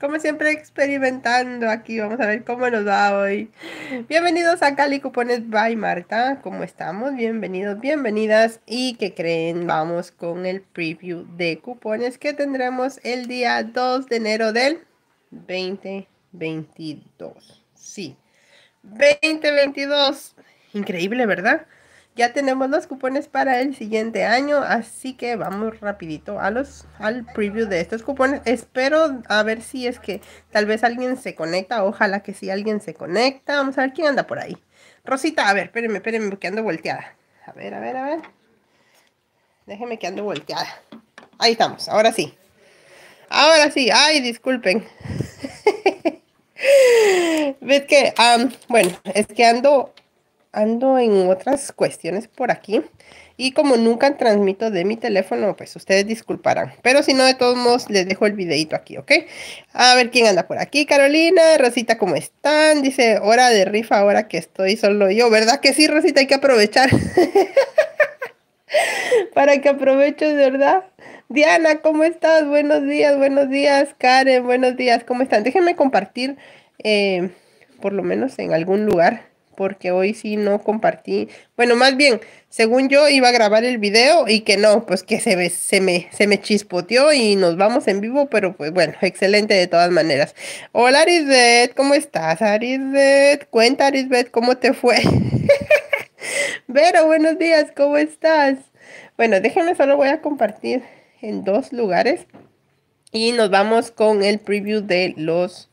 Como siempre experimentando aquí, vamos a ver cómo nos va hoy. Bienvenidos a Cali Cupones by Marta, ¿cómo estamos? Bienvenidos, bienvenidas. ¿Y que creen? Vamos con el preview de cupones que tendremos el día 2 de enero del 2022. Sí, 2022. Increíble, ¿verdad? Ya tenemos los cupones para el siguiente año, así que vamos rapidito a los, al preview de estos cupones. Espero a ver si es que tal vez alguien se conecta, ojalá que si sí, alguien se conecta. Vamos a ver quién anda por ahí. Rosita, a ver, espérenme, espérenme, que ando volteada. A ver, a ver, a ver. Déjenme que ando volteada. Ahí estamos, ahora sí. Ahora sí, ay, disculpen. Ves que, ah, bueno, es que ando ando en otras cuestiones por aquí. Y como nunca transmito de mi teléfono, pues ustedes disculparán. Pero si no, de todos modos, les dejo el videito aquí, ¿ok? A ver quién anda por aquí. Carolina, Rosita, ¿cómo están? Dice, hora de rifa, ahora que estoy solo yo. ¿Verdad que sí, Rosita? Hay que aprovechar. Para que ¿de ¿verdad? Diana, ¿cómo estás? Buenos días, buenos días. Karen, buenos días. ¿Cómo están? Déjenme compartir, eh, por lo menos en algún lugar porque hoy sí no compartí. Bueno, más bien, según yo iba a grabar el video y que no, pues que se, me, se, se me chispoteó y nos vamos en vivo, pero pues bueno, excelente de todas maneras. Hola Arisbet, ¿cómo estás Arisbet? Cuenta Arisbet, ¿cómo te fue? Vero, buenos días, ¿cómo estás? Bueno, déjenme, solo voy a compartir en dos lugares y nos vamos con el preview de los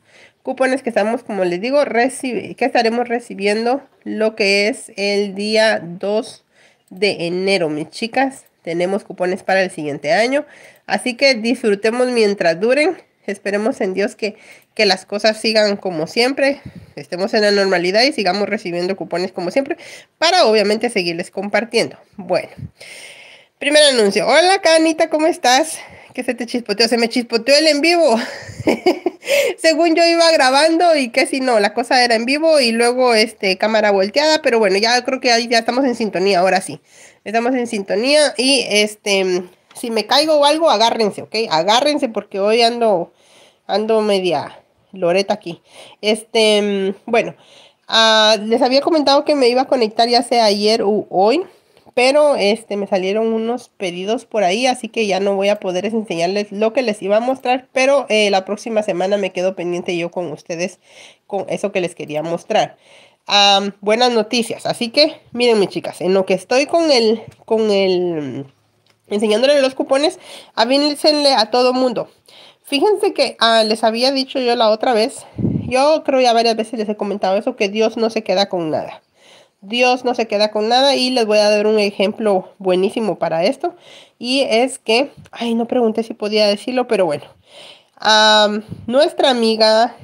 cupones que estamos, como les digo, que estaremos recibiendo lo que es el día 2 de enero, mis chicas. Tenemos cupones para el siguiente año. Así que disfrutemos mientras duren. Esperemos en Dios que, que las cosas sigan como siempre, estemos en la normalidad y sigamos recibiendo cupones como siempre para obviamente seguirles compartiendo. Bueno, primer anuncio. Hola Canita, ¿cómo estás? que se te chispoteó? Se me chispoteó el en vivo. Según yo iba grabando y que si no, la cosa era en vivo y luego este, cámara volteada, pero bueno, ya creo que ahí ya estamos en sintonía, ahora sí. Estamos en sintonía y este, si me caigo o algo, agárrense, ¿ok? Agárrense porque hoy ando, ando media loreta aquí. Este, bueno, ah, les había comentado que me iba a conectar ya sea ayer u hoy pero este me salieron unos pedidos por ahí, así que ya no voy a poder enseñarles lo que les iba a mostrar, pero eh, la próxima semana me quedo pendiente yo con ustedes con eso que les quería mostrar. buenas noticias, así que miren mis chicas, en lo que estoy con el, con el, enseñándole los cupones, avísenle a todo mundo. Fíjense que ah, les había dicho yo la otra vez, yo creo ya varias veces les he comentado eso, que Dios no se queda con nada. Dios no se queda con nada y les voy a dar un ejemplo buenísimo para esto. Y es que, ay, no pregunté si podía decirlo, pero bueno. nuestra amiga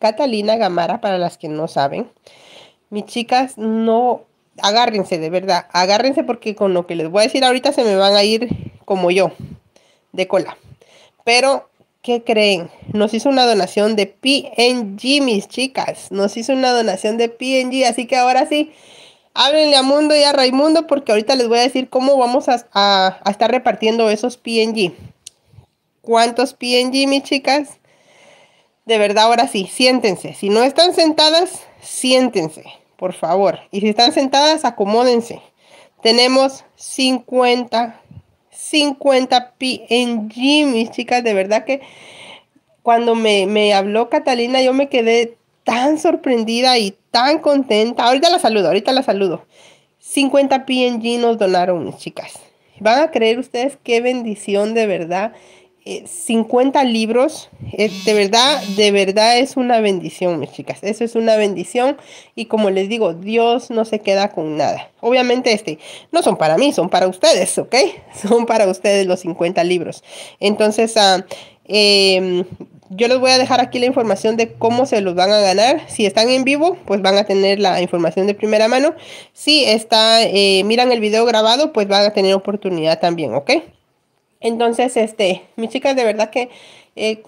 Catalina Gamara, para las que no saben, mis chicas, no, agárrense de verdad, agárrense porque con lo que les voy a decir ahorita se me van a ir como yo, de cola. Pero ¿Qué creen? Nos hizo una donación de PNG, mis chicas. Nos hizo una donación de PNG. Así que ahora sí, háblenle a Mundo y a Raimundo porque ahorita les voy a decir cómo vamos a, a estar repartiendo esos PNG. ¿Cuántos PNG, mis chicas? De verdad, ahora sí, siéntense. Si no están sentadas, siéntense, por favor. Y si están sentadas, acomódense. Tenemos 50 50 PNG, mis chicas, de verdad que cuando me, me, habló Catalina yo me quedé tan sorprendida y tan contenta. Ahorita la saludo, ahorita la saludo. 50 PNG nos donaron, mis chicas. Van a creer ustedes qué bendición de verdad 50 eh, libros, de verdad, de verdad es una bendición, mis chicas. Eso es una bendición y como les digo, Dios no se queda con nada. Obviamente este no son para mí, son para ustedes, ¿ok? Son para ustedes los 50 libros. Entonces, ah, em, yo les voy a dejar aquí la información de cómo se los van a ganar. Si están en vivo, pues van a tener la información de primera mano. Si está, eh, miran el video grabado, pues van a tener oportunidad también, ¿ok? Entonces, este, mis chicas, de verdad que, eh,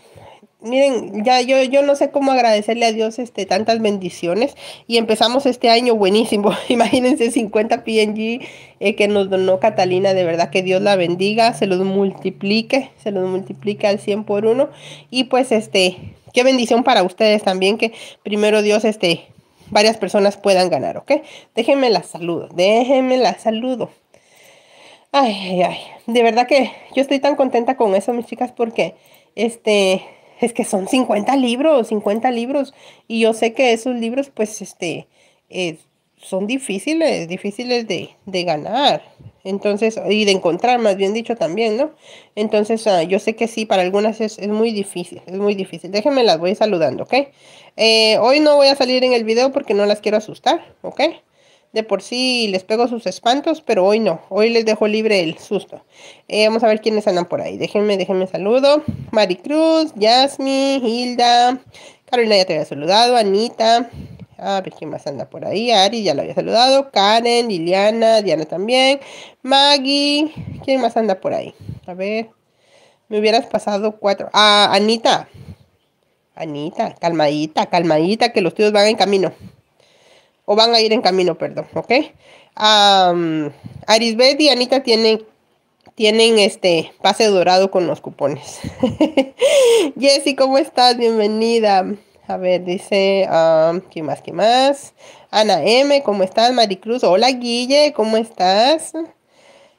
miren, ya yo, yo no sé cómo agradecerle a Dios este, tantas bendiciones y empezamos este año buenísimo. Imagínense 50 PNG eh, que nos donó Catalina, de verdad que Dios la bendiga, se los multiplique, se los multiplique al 100 por uno y pues este, qué bendición para ustedes también que primero Dios este varias personas puedan ganar, ¿ok? Déjenme la saludo, déjenme la saludo. Ay, ay, ay. De verdad que yo estoy tan contenta con eso, mis chicas, porque este, es que son 50 libros, 50 libros. Y yo sé que esos libros, pues, este, eh, son difíciles, difíciles de, ganar. Entonces, y de encontrar, más bien dicho también, ¿no? Entonces, ah, yo sé que sí, para algunas es, muy difícil, es muy difícil. Déjenme las voy saludando, ¿ok? Eh, hoy no voy a salir en el video porque no las quiero asustar, ¿ok? de por sí les pego sus espantos, pero hoy no, hoy les dejo libre el susto. Eh, vamos a ver quiénes andan por ahí. Déjenme, déjenme saludo. Maricruz, Yasmi, Hilda, Carolina ya te había saludado, Anita. A ver quién más anda por ahí. Ari ya la había saludado. Karen, Liliana, Diana también. Maggie. ¿Quién más anda por ahí? A ver. Me hubieras pasado cuatro. Ah, Anita. Anita, calmadita, calmadita, que los tíos van en camino o van a ir en camino, perdón, ¿ok? Um, Arisbeth y Anita tienen, tienen este pase dorado con los cupones. Jessy, ¿cómo estás? Bienvenida. A ver, dice, um, ¿qué más? ¿Qué más? Ana M, ¿cómo estás? Maricruz, hola Guille, ¿cómo estás?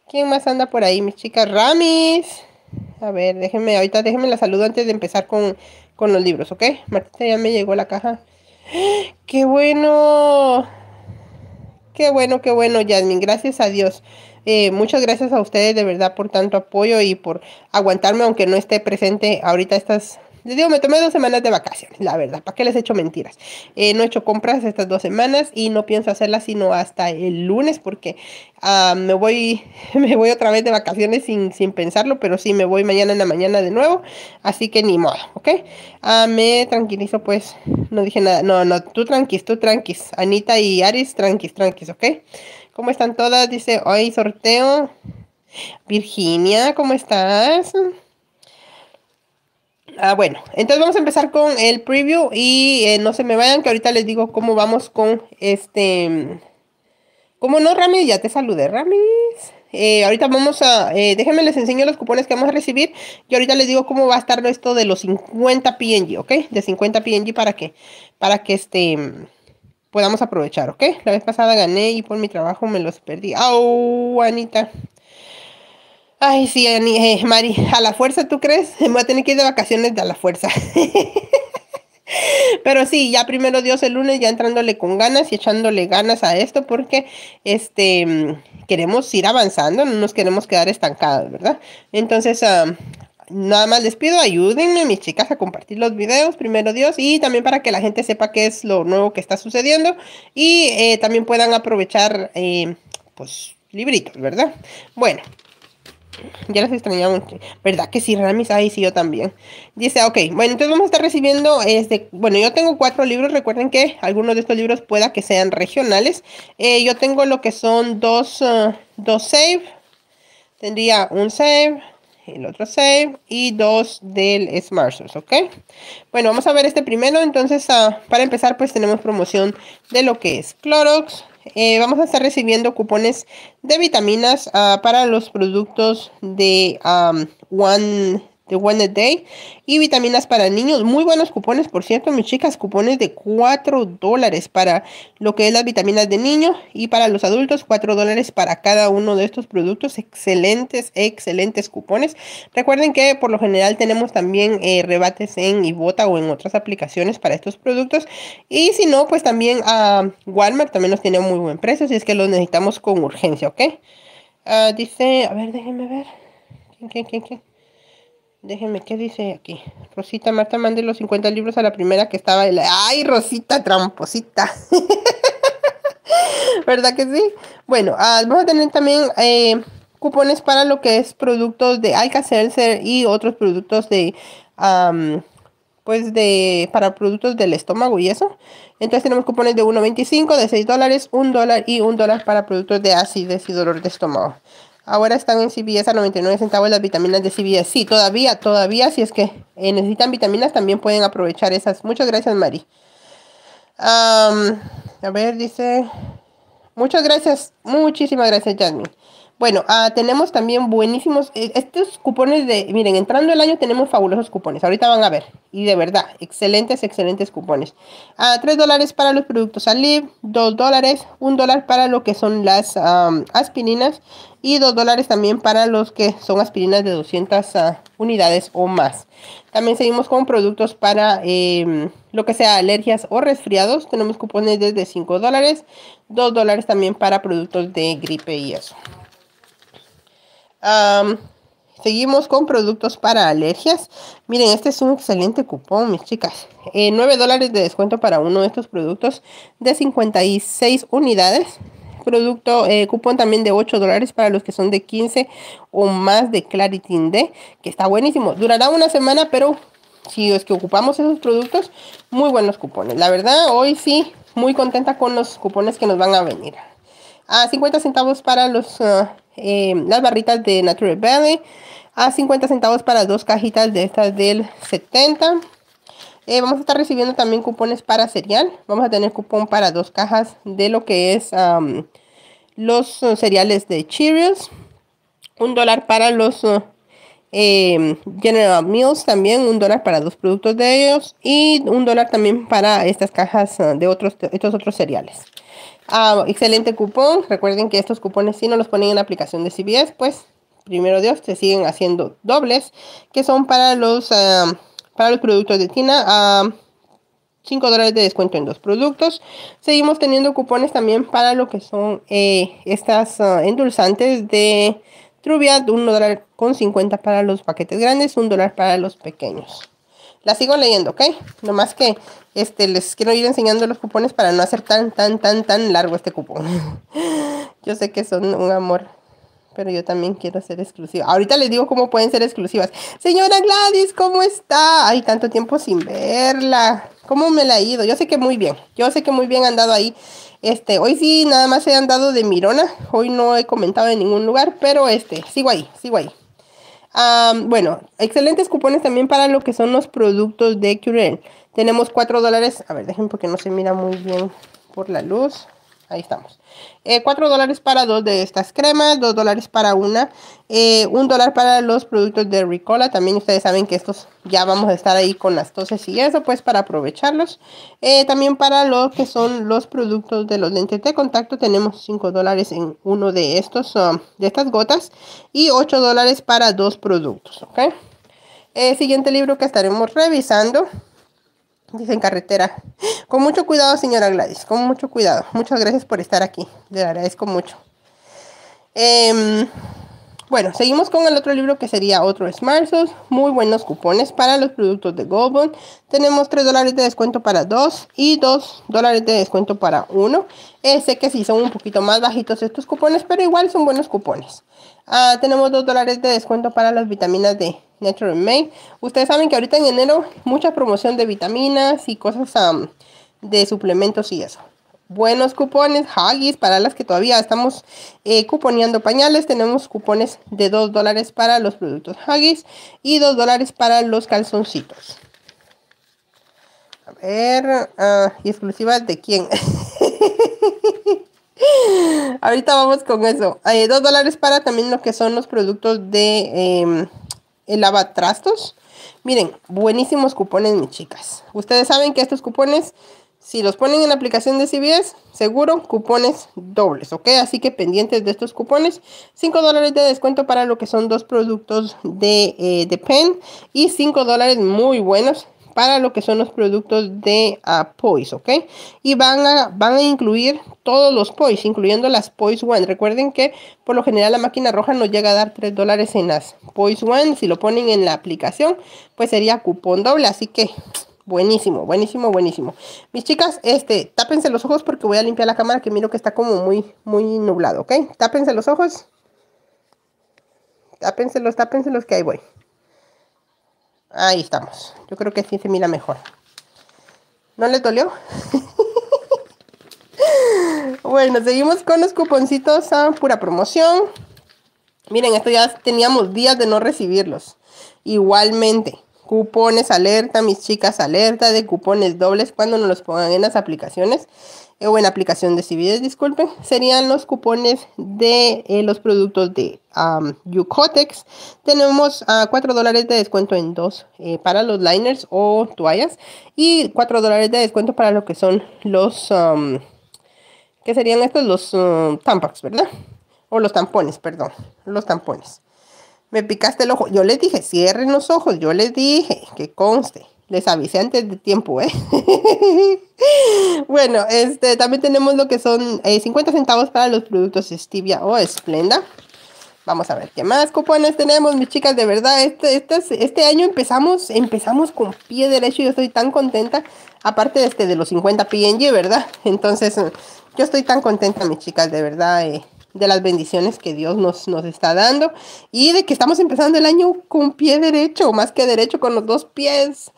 ¿Quién más anda por ahí, mis chicas? Ramis. A ver, déjenme, ahorita déjenme la saludo antes de empezar con, con los libros, ¿ok? Martita ya me llegó la caja. Qué bueno. Qué bueno, qué bueno, Yasmin. Gracias a Dios. Eh, muchas gracias a ustedes de verdad por tanto apoyo y por aguantarme, aunque no esté presente ahorita estas les digo, me tomé dos semanas de vacaciones, la verdad. ¿Para qué les he hecho mentiras? Eh, no he hecho compras estas dos semanas y no pienso hacerlas sino hasta el lunes porque ah, me, voy, me voy otra vez de vacaciones sin, pensarlo, pero sí, me voy mañana en la mañana de nuevo. Así que ni modo, ¿ok? Ah, me tranquilizo, pues. No dije nada. No, no, tú tranquis, tú tranquis. Anita y Aris, tranquis, tranquis, ¿ok? ¿Cómo están todas? Dice, hoy sorteo. Virginia, ¿cómo estás? Ah, bueno, entonces vamos a empezar con el preview y eh, no se me vayan que ahorita les digo cómo vamos con este... Como no, Rami, ya te saludé, Rami. Eh, ahorita vamos a, eh, déjenme les enseño los cupones que vamos a recibir y ahorita les digo cómo va a estar esto de los 50 PNG, ¿ok? De 50 PNG para que, para que este, podamos aprovechar, ¿ok? La vez pasada gané y por mi trabajo me los perdí. ¡Au, Anita! Ay, sí, eh, Mari, a la fuerza, ¿tú crees? Me voy a tener que ir de vacaciones de a la fuerza. Pero sí, ya primero Dios el lunes, ya entrándole con ganas y echándole ganas a esto, porque este mm, queremos ir avanzando, no nos queremos quedar estancados, ¿verdad? Entonces, ah, nada más les pido, ayúdenme, mis chicas, a compartir los videos, primero Dios, y también para que la gente sepa qué es lo nuevo que está sucediendo y eh, también puedan aprovechar, eh, pues, libritos, ¿verdad? Bueno. Ya las extrañamos, ¿Verdad que sí, Ramis? Ay, sí, yo también. Dice, ok, bueno, entonces vamos a estar recibiendo, este, bueno, yo tengo cuatro libros, recuerden que algunos de estos libros pueda que sean regionales. Eh, yo tengo lo que son dos, eh, dos save, tendría un save, el otro save y dos del Smart ¿ok? Bueno, vamos a ver este primero, entonces ah, para empezar pues tenemos promoción de lo que es Clorox, eh, vamos a estar recibiendo cupones de vitaminas ah, para los productos de One de day y vitaminas para niños. Muy buenos cupones, por cierto, mis chicas, cupones de 4 dólares para lo que es las vitaminas de niños y para los adultos 4 dólares para cada uno de estos productos. Excelentes, excelentes cupones. Recuerden que por lo general tenemos también eh, rebates en Ibota o en otras aplicaciones para estos productos. Y si no, pues también a ah, Walmart también nos tiene muy buen precio, si es que los necesitamos con urgencia, ¿ok? Ah, dice, a ver, déjenme ver. ¿Quién, quién, quién? Déjenme, ¿qué dice aquí? Rosita, Marta, mande los 50 libros a la primera que estaba. La... ¡Ay, Rosita, tramposita! ¿Verdad que sí? Bueno, ah, vamos a tener también eh, cupones para lo que es productos de Alka-Seltzer y otros productos de... pues de para productos del estómago y eso. Entonces tenemos cupones de 1.25, de 6 dólares, 1 dólar y 1 dólar para productos de ácidos y dolor de estómago. Ahora están en CVS a 99 centavos las vitaminas de CVS. Sí, todavía, todavía, si es que eh, necesitan vitaminas, también pueden aprovechar esas. Muchas gracias, Mari. a ver, dice. Muchas gracias, muchísimas gracias, Jasmine. Bueno, ah, tenemos también buenísimos, eh, estos cupones de, miren, entrando el año tenemos fabulosos cupones, ahorita van a ver, y de verdad, excelentes, excelentes cupones. A ah, 3 dólares para los productos Alib, 2 dólares, 1 dólar para lo que son las aspirinas y 2 dólares también para los que son aspirinas de 200 ah, unidades o más. También seguimos con productos para em, lo que sea alergias o resfriados, tenemos cupones desde 5 dólares, 2 dólares también para productos de gripe y eso seguimos con productos para alergias. Miren, este es un excelente cupón, mis chicas. 9 eh, dólares de descuento para uno de estos productos de 56 unidades. Producto, eh, cupón también de 8 dólares para los que son de 15 o más de Claritin D, que está buenísimo. Durará una semana, pero si es que ocupamos esos productos, muy buenos cupones. La verdad, hoy sí, muy contenta con los cupones que nos van a venir a 50 centavos para los, ah, em, las barritas de Natural Valley, a 50 centavos para dos cajitas de estas del 70. Eh, vamos a estar recibiendo también cupones para cereal. Vamos a tener cupón para dos cajas de lo que es los ah, cereales de Cheerios. Un dólar para los ah, eh, General Mills también un dólar para dos productos de ellos y un dólar también para estas cajas ah, de otros estos otros cereales. Ah, excelente cupón. Recuerden que estos cupones si no los ponen en la aplicación de CBS, pues primero Dios te siguen haciendo dobles que son para los ah, para los productos de Tina a 5 dólares de descuento en dos productos. Seguimos teniendo cupones también para lo que son eh, estas endulzantes de Truvia $1,50$ un dólar con 50 para los paquetes grandes, un dólar para los pequeños. La sigo leyendo, ¿ok? Nomás que este, les quiero ir enseñando los cupones para no hacer tan, tan, tan, tan largo este cupón. yo sé que son un amor, pero yo también quiero ser exclusiva. Ahorita les digo cómo pueden ser exclusivas. Señora Gladys, ¿cómo está? Hay tanto tiempo sin verla. ¿Cómo me la ha ido? Yo sé que muy bien. Yo sé que muy bien han andado ahí este, hoy sí nada más han dado de mirona, hoy no he comentado en ningún lugar, pero este, sigo ahí, sigo ahí. bueno, excelentes cupones también para lo que son los productos de Curel. Tenemos 4 dólares, a ver, dejen porque no se mira muy bien por la luz ahí estamos. 4 eh, dólares para dos de estas cremas, 2 dólares para una, 1 eh, dólar para los productos de Ricola. También ustedes saben que estos ya vamos a estar ahí con las toses y eso, pues para aprovecharlos. Eh, también para lo que son los productos de los lentes de contacto, tenemos 5 dólares en uno de estos, um, de estas gotas y 8 dólares para dos productos, ¿ok? El siguiente libro que estaremos revisando dice en carretera. Con mucho cuidado, señora Gladys, con mucho cuidado. Muchas gracias por estar aquí, le agradezco mucho. Em, bueno, seguimos con el otro libro que sería Otro Smartsos Muy buenos cupones para los productos de Goldbond. Tenemos 3 dólares de descuento para 2 y 2 dólares de descuento para 1. Eh, sé que sí son un poquito más bajitos estos cupones, pero igual son buenos cupones. Ah, tenemos 2 dólares de descuento para las vitaminas D. Natural Made. Ustedes saben que ahorita en enero mucha promoción de vitaminas y cosas de suplementos y eso. Buenos cupones, Huggies para las que todavía estamos eh, cuponeando pañales. Tenemos cupones de 2 dólares para los productos Huggies y 2 dólares para los calzoncitos. A ver, ah, exclusivas de quién? Ahorita vamos con eso. 2 eh, dólares para también lo que son los productos de em, el trastos Miren, buenísimos cupones, mis chicas. Ustedes saben que estos cupones, si los ponen en la aplicación de CBS, seguro cupones dobles, ¿ok? Así que pendientes de estos cupones, 5 dólares de descuento para lo que son dos productos de, eh, de Pen y 5 dólares muy buenos para lo que son los productos de uh, ¿ok? Y van a, van a incluir todos los Poise, incluyendo las pois One. Recuerden que por lo general la máquina roja nos llega a dar 3 dólares en las pois One. Si lo ponen en la aplicación, pues sería cupón doble. Así que buenísimo, buenísimo, buenísimo. Mis chicas, este, tápense los ojos porque voy a limpiar la cámara que miro que está como muy, muy nublado, ¿ok? Tápense los ojos. Tápenselos, los que ahí voy. Ahí estamos. Yo creo que así se mira mejor. ¿No le dolió? bueno, seguimos con los cuponcitos a ah, pura promoción. Miren, esto ya teníamos días de no recibirlos. Igualmente, cupones alerta, mis chicas alerta de cupones dobles cuando nos los pongan en las aplicaciones o en aplicación de civiles disculpen, serían los cupones de eh, los productos de um, Yucotex. Tenemos a ah, 4 dólares de descuento en dos eh, para los liners o toallas y 4 dólares de descuento para lo que son los, ¿Qué que serían estos? Los um, ¿verdad? O los tampones, perdón, los tampones. Me picaste el ojo. Yo les dije, cierren los ojos. Yo les dije que conste. Les antes de tiempo, ¿eh? bueno, este, también tenemos lo que son 50 eh, centavos para los productos Stevia o Esplenda. Vamos a ver qué más cupones tenemos, mis chicas, de verdad, este, este, este año empezamos, empezamos con pie derecho, yo estoy tan contenta, aparte de este, de los 50 PNG, ¿verdad? Entonces, yo estoy tan contenta, mis chicas, de verdad, eh, de las bendiciones que Dios nos, nos está dando y de que estamos empezando el año con pie derecho, más que derecho, con los dos pies.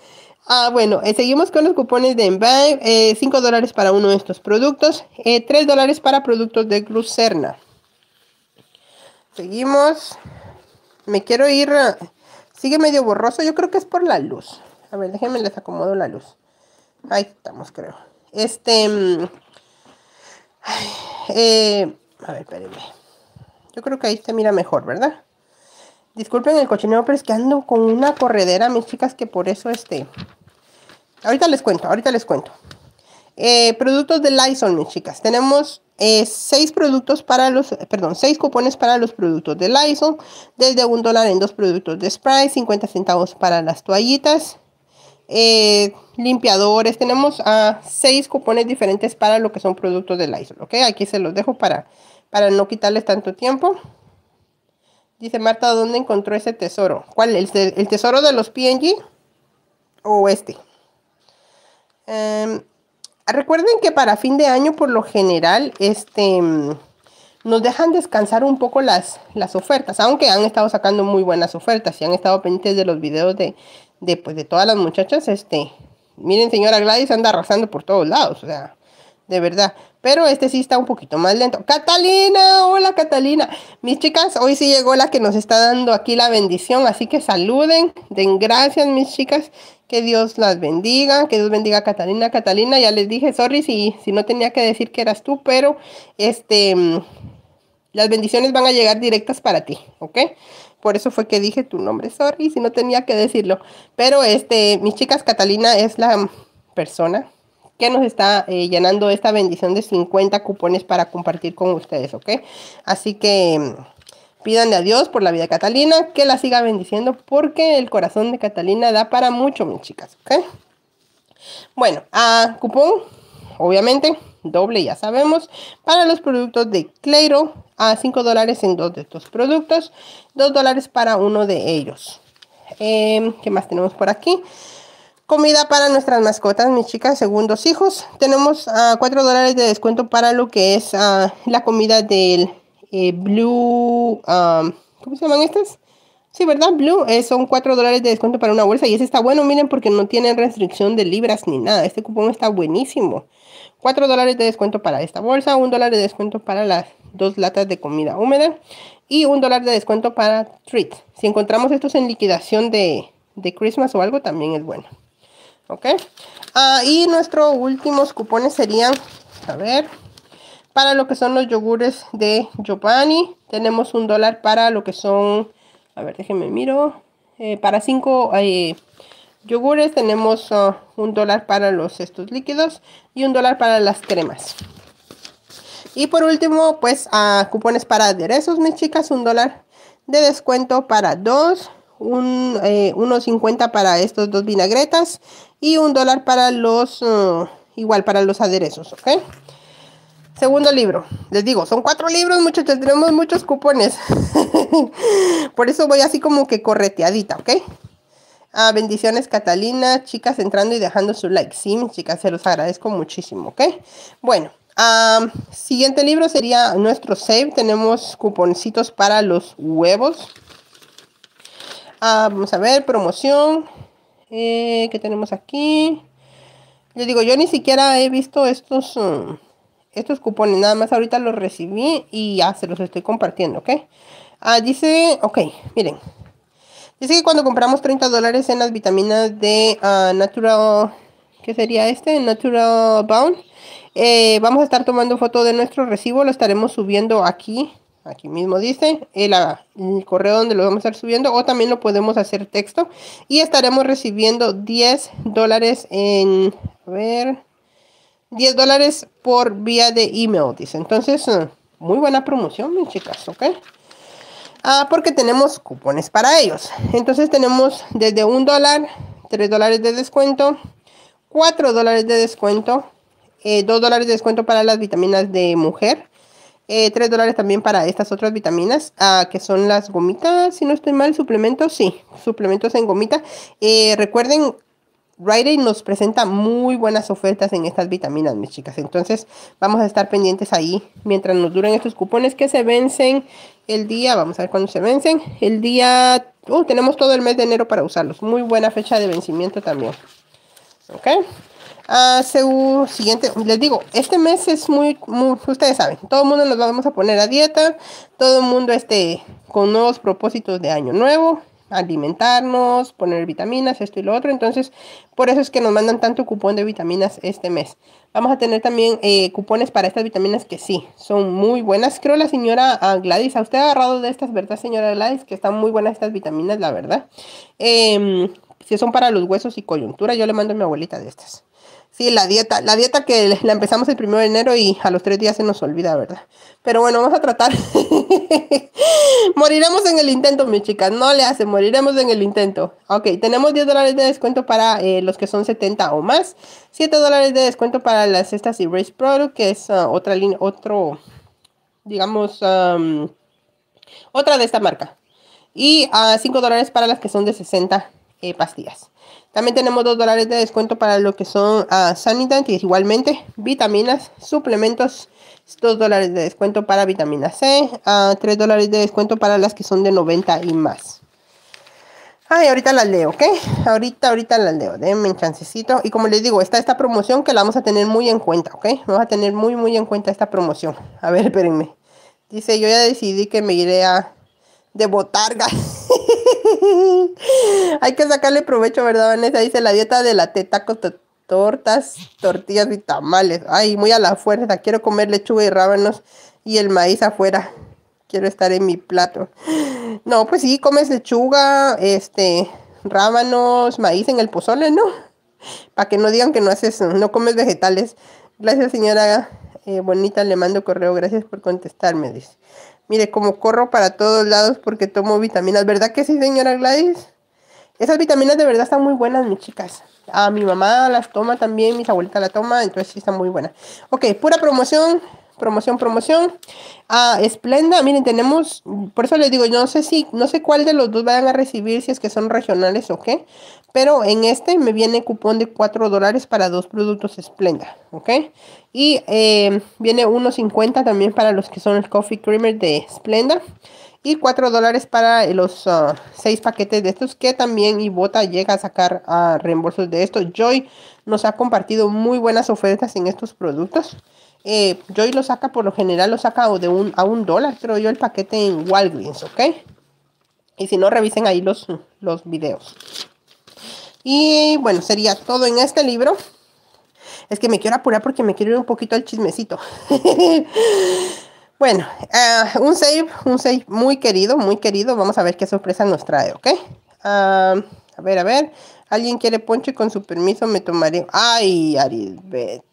Ah, bueno, eh, seguimos con los cupones de Envive. 5 eh, dólares para uno de estos productos, 3 eh, dólares para productos de Glucerna. Seguimos. Me quiero ir. Sigue medio borroso, yo creo que es por la luz. A ver, déjenme les acomodo la luz. Ahí estamos, creo. Este. Mm, a ver, espérenme. Yo creo que ahí se mira mejor, ¿verdad? Disculpen el cochinero, pero es que ando con una corredera, mis chicas, que por eso este. Ahorita les cuento, ahorita les cuento. Eh, productos de Lysol, mis chicas. Tenemos eh, seis productos para los, perdón, seis cupones para los productos de Lysol, desde un dólar en dos productos de spray, 50 centavos para las toallitas, eh, limpiadores. Tenemos a ah, seis cupones diferentes para lo que son productos de Lysol, ¿ok? Aquí se los dejo para, para no quitarles tanto tiempo. Dice Marta, ¿dónde encontró ese tesoro? ¿Cuál? ¿El, el tesoro de los PNG o este? Em, recuerden que para fin de año, por lo general, este, nos dejan descansar un poco las, las ofertas, aunque han estado sacando muy buenas ofertas y han estado pendientes de los videos de, de, pues, de todas las muchachas. Este, miren, señora Gladys anda arrasando por todos lados, o sea, de verdad. Pero este sí está un poquito más lento. Catalina, hola Catalina. Mis chicas, hoy sí llegó la que nos está dando aquí la bendición, así que saluden, den gracias mis chicas. Que Dios las bendiga, que Dios bendiga a Catalina. Catalina, ya les dije, sorry si, si no tenía que decir que eras tú, pero este, mm, las bendiciones van a llegar directas para ti, ¿ok? Por eso fue que dije tu nombre, sorry si no tenía que decirlo. Pero este, mis chicas, Catalina es la persona que nos está eh, llenando esta bendición de 50 cupones para compartir con ustedes, ¿ok? Así que mm, pídanle a Dios por la vida de Catalina, que la siga bendiciendo, porque el corazón de Catalina da para mucho, mis chicas, ¿ok? Bueno, a cupón, obviamente, doble, ya sabemos, para los productos de Cleiro, a 5 dólares en dos de estos productos, 2 dólares para uno de ellos. Em, ¿Qué más tenemos por aquí? Comida para nuestras mascotas, mis chicas, Segundos hijos. Tenemos a ah, 4 dólares de descuento para lo que es ah, la comida del eh, Blue. Ah, ¿Cómo se llaman estas? Sí, ¿verdad? Blue eh, son 4 dólares de descuento para una bolsa. Y ese está bueno, miren, porque no tienen restricción de libras ni nada. Este cupón está buenísimo. 4 dólares de descuento para esta bolsa, 1 dólar de descuento para las dos latas de comida húmeda y 1 dólar de descuento para Treats. Si encontramos estos en liquidación de, de Christmas o algo, también es bueno. ¿Ok? Ah, y nuestros últimos cupones serían, a ver, para lo que son los yogures de Giovanni, tenemos un dólar para lo que son, a ver, déjenme miro, eh, para cinco eh, yogures tenemos ah, un dólar para los estos líquidos y un dólar para las cremas. Y por último, pues, ah, cupones para aderezos, mis chicas, un dólar de descuento para dos un, 1.50 eh, para estos dos vinagretas y un dólar para los, eh, igual para los aderezos, ¿ok? Segundo libro, les digo, son cuatro libros, muchos tenemos muchos cupones. Por eso voy así como que correteadita, ¿ok? Ah, bendiciones, Catalina, chicas entrando y dejando su like. Sí, chicas, se los agradezco muchísimo, ¿ok? Bueno, ah, siguiente libro sería nuestro save. Tenemos cuponcitos para los huevos. Ah, vamos a ver, promoción. que eh, ¿Qué tenemos aquí? yo digo, yo ni siquiera he visto estos, um, estos cupones. Nada más ahorita los recibí y ya se los estoy compartiendo, ¿ok? Ah, dice, ok, miren. Dice que cuando compramos 30 dólares en las vitaminas de ah, Natural, que sería este? Natural Bound. Eh, vamos a estar tomando foto de nuestro recibo, lo estaremos subiendo aquí aquí mismo dice ah, el, correo donde lo vamos a estar subiendo o también lo podemos hacer texto y estaremos recibiendo 10 dólares en ver 10 dólares por vía de email dice entonces eh, muy buena promoción mis chicas ok ah, porque tenemos cupones para ellos entonces tenemos desde un dólar 3 dólares de descuento 4 dólares de descuento eh, 2 dólares de descuento para las vitaminas de mujer 3 eh, dólares también para estas otras vitaminas, ah, que son las gomitas, si no estoy mal, suplementos, sí, suplementos en gomita. Eh, recuerden, Rite nos presenta muy buenas ofertas en estas vitaminas, mis chicas. Entonces, vamos a estar pendientes ahí mientras nos duren estos cupones que se vencen el día, vamos a ver cuándo se vencen, el día, uh, tenemos todo el mes de enero para usarlos. Muy buena fecha de vencimiento también. ¿Ok? Hace según siguiente, les digo, este mes es muy, ustedes saben, todo el mundo nos vamos a poner a dieta, todo el mundo este, con nuevos propósitos de año nuevo, alimentarnos, poner vitaminas, esto y lo otro. Entonces, por eso es que nos mandan tanto cupón de vitaminas este mes. Vamos a tener también eh, cupones para estas vitaminas que sí, son muy buenas. Creo la señora Gladys, a usted ha agarrado de estas, ¿verdad, señora Gladys? Que están muy buenas estas vitaminas, la verdad. Em, si son para los huesos y coyuntura, yo le mando a mi abuelita de estas. Sí, la dieta, la dieta que la empezamos el 1 de enero y a los tres días se nos olvida, ¿verdad? Pero bueno, vamos a tratar. moriremos en el intento, mis chicas, no le hace, moriremos en el intento. Ok, tenemos 10 dólares de descuento para eh, los que son 70 o más, 7 dólares de descuento para las cestas y Race Product, que es ah, otra línea, otro, digamos, otra de esta marca. Y 5 ah, dólares para las que son de 60 eh, pastillas. También tenemos 2 dólares de descuento para lo que son uh, ah, y igualmente vitaminas, suplementos, 2 dólares de descuento para vitamina C, 3 ah, dólares de descuento para las que son de 90 y más. Ay, ahorita las leo, ¿ok? Ahorita, ahorita las leo. Denme un chancecito. Y como les digo, está esta promoción que la vamos a tener muy en cuenta, ¿ok? Vamos a tener muy, muy en cuenta esta promoción. A ver, espérenme. Dice, yo ya decidí que me iré a de botarga. Hay que sacarle provecho, ¿verdad, Vanessa? Dice la dieta de la teta con tortas, tortillas y tamales. Ay, muy a la fuerza. Quiero comer lechuga y rábanos y el maíz afuera. Quiero estar en mi plato. No, pues sí, comes lechuga, este, rábanos, maíz en el pozole, ¿no? Para que no digan que no haces, no comes vegetales. Gracias, señora eh, bonita. Le mando correo. Gracias por contestarme, dice. Mire, como corro para todos lados porque tomo vitaminas. ¿Verdad que sí, señora Gladys? Esas vitaminas de verdad están muy buenas, mis chicas. A ah, mi mamá las toma también, mis abuelitas las toma, entonces sí están muy buenas. Ok, pura promoción promoción, promoción. a ah, Splenda miren, tenemos, por eso les digo, yo no sé si, no sé cuál de los dos van a recibir, si es que son regionales o qué, pero en este me viene cupón de 4 dólares para dos productos Splenda ¿ok? Y eh, viene 1.50 también para los que son el Coffee Creamer de Splenda Y 4 dólares para los ah, seis 6 paquetes de estos que también Ibota llega a sacar a reembolsos de estos. Joy nos ha compartido muy buenas ofertas en estos productos. Eh, yo Joy lo saca, por lo general lo saca de un, a un dólar, creo yo, el paquete en Walgreens, ¿ok? Y si no, revisen ahí los, los videos. Y bueno, sería todo en este libro. Es que me quiero apurar porque me quiero ir un poquito al chismecito. bueno, ah, un save, un save muy querido, muy querido. Vamos a ver qué sorpresa nos trae, ¿ok? Ah, a ver, a ver. ¿Alguien quiere ponche con su permiso? Me tomaré. ¡Ay, Arisbet!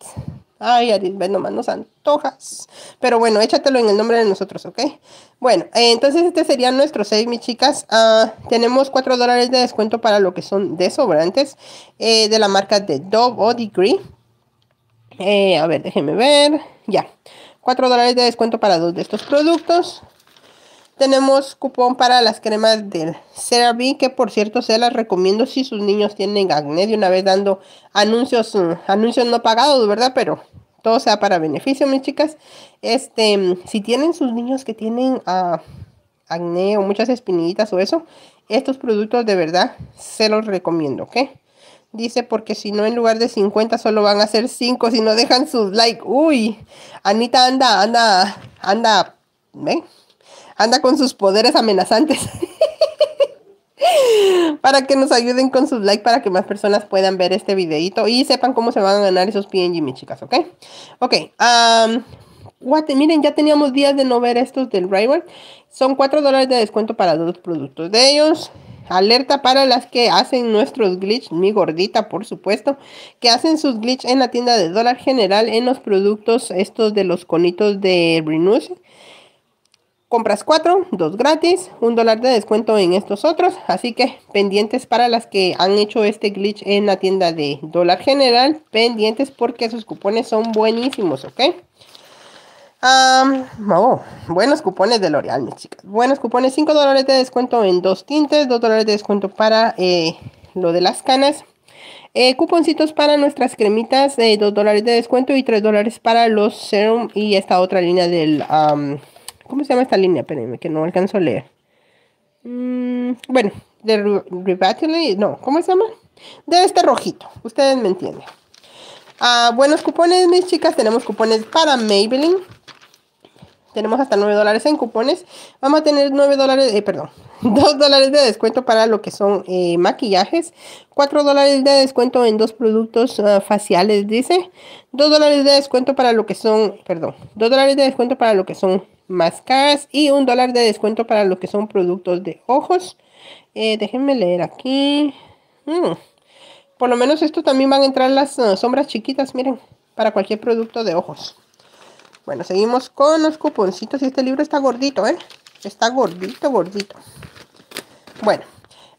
Ay, Arisbet, nomás nos antojas. Pero bueno, échatelo en el nombre de nosotros, ¿ok? Bueno, eh, entonces este sería nuestro 6, mis chicas. Ah, tenemos 4 dólares de descuento para lo que son desobrantes eh, de la marca de Dove o Degree. Eh, a ver, déjenme ver. Ya. 4 dólares de descuento para dos de estos productos. Tenemos cupón para las cremas del CeraVe, que por cierto se las recomiendo si sus niños tienen acné. De una vez dando anuncios, mm, anuncios no pagados, ¿verdad? Pero todo sea para beneficio, mis chicas. Este, si tienen sus niños que tienen ah, acné o muchas espinillitas o eso, estos productos de verdad se los recomiendo, ¿ok? Dice, porque si no, en lugar de 50 solo van a ser 5 si no dejan sus like. Uy, Anita anda, anda, anda, ¿ven? anda con sus poderes amenazantes. para que nos ayuden con sus likes, para que más personas puedan ver este videito y sepan cómo se van a ganar esos PNG, mis chicas, ¿ok? Ok, guate miren, ya teníamos días de no ver estos del Rival. Son 4 dólares de descuento para dos productos de ellos. Alerta para las que hacen nuestros glitch, mi gordita, por supuesto, que hacen sus glitch en la tienda de dólar general en los productos estos de los conitos de brinuse Compras 4, dos gratis, 1 dólar de descuento en estos otros. Así que pendientes para las que han hecho este glitch en la tienda de dólar general. Pendientes porque sus cupones son buenísimos, ¿ok? Um, buenos cupones de L'Oreal, mis chicas. Buenos cupones, 5 dólares de descuento en dos tintes, 2 dólares de descuento para eh, lo de las canas. Eh, cuponcitos para nuestras cremitas, 2 eh, dólares de descuento y 3 dólares para los serum y esta otra línea del... ¿Cómo se llama esta línea? Espérenme, que no alcanzo a leer. Mm, bueno, de Rebattle, no, ¿cómo se llama? De este rojito, ustedes me entienden. Ah, buenos cupones, mis chicas. Tenemos cupones para Maybelline. Tenemos hasta 9 dólares en cupones. Vamos a tener 9 dólares, eh, perdón, 2 dólares de descuento para lo que son eh, maquillajes. 4 dólares de descuento en dos productos ah, faciales, dice. 2 dólares de descuento para lo que son, perdón, 2 dólares de descuento para lo que son máscaras y un dólar de descuento para lo que son productos de ojos. Eh, déjenme leer aquí. Mm. Por lo menos esto también van a entrar las ah, sombras chiquitas, miren, para cualquier producto de ojos. Bueno, seguimos con los cuponcitos y este libro está gordito, ¿eh? Está gordito, gordito. Bueno,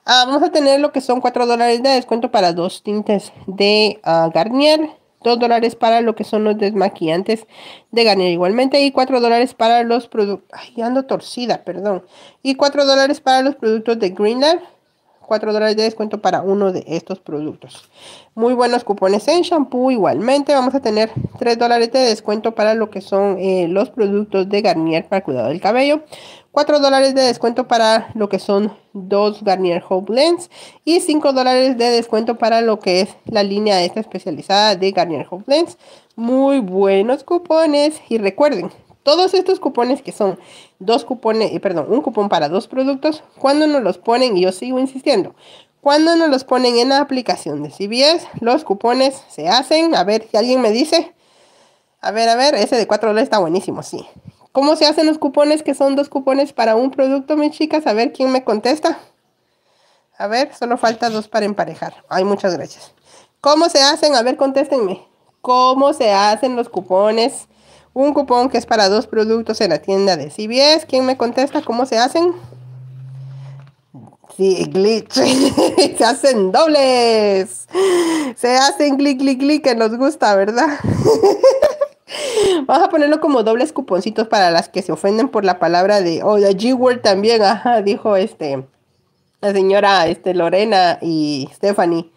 ah, vamos a tener lo que son 4 dólares de descuento para dos tintes de ah, Garnier 2 dólares para lo que son los desmaquillantes de Garnier igualmente y 4 dólares para los productos, ay, ando torcida, perdón, y 4 dólares para los productos de Greenland 4 dólares de descuento para uno de estos productos. Muy buenos cupones en shampoo. Igualmente vamos a tener 3 dólares de descuento para lo que son eh, los productos de Garnier para el cuidado del cabello. 4 dólares de descuento para lo que son dos Garnier Hope Lens y 5 dólares de descuento para lo que es la línea esta especializada de Garnier Hope Lens. Muy buenos cupones y recuerden todos estos cupones que son dos cupones, eh, perdón, un cupón para dos productos, ¿cuándo nos los ponen, y yo sigo insistiendo, ¿cuándo nos los ponen en la aplicación de CBS, los cupones se hacen, a ver si alguien me dice, a ver, a ver, ese de 4 dólares está buenísimo, sí. ¿Cómo se hacen los cupones que son dos cupones para un producto, mis chicas? A ver quién me contesta. A ver, solo falta dos para emparejar. Ay, muchas gracias. ¿Cómo se hacen? A ver, contéstenme. ¿Cómo se hacen los cupones? un cupón que es para dos productos en la tienda de CBS. ¿Quién me contesta cómo se hacen? Sí, glitch. se hacen dobles. Se hacen clic, clic, clic, que nos gusta, ¿verdad? Vamos a ponerlo como dobles cuponcitos para las que se ofenden por la palabra de. Oh, de G-Word también, ajá, dijo este. La señora este, Lorena y Stephanie,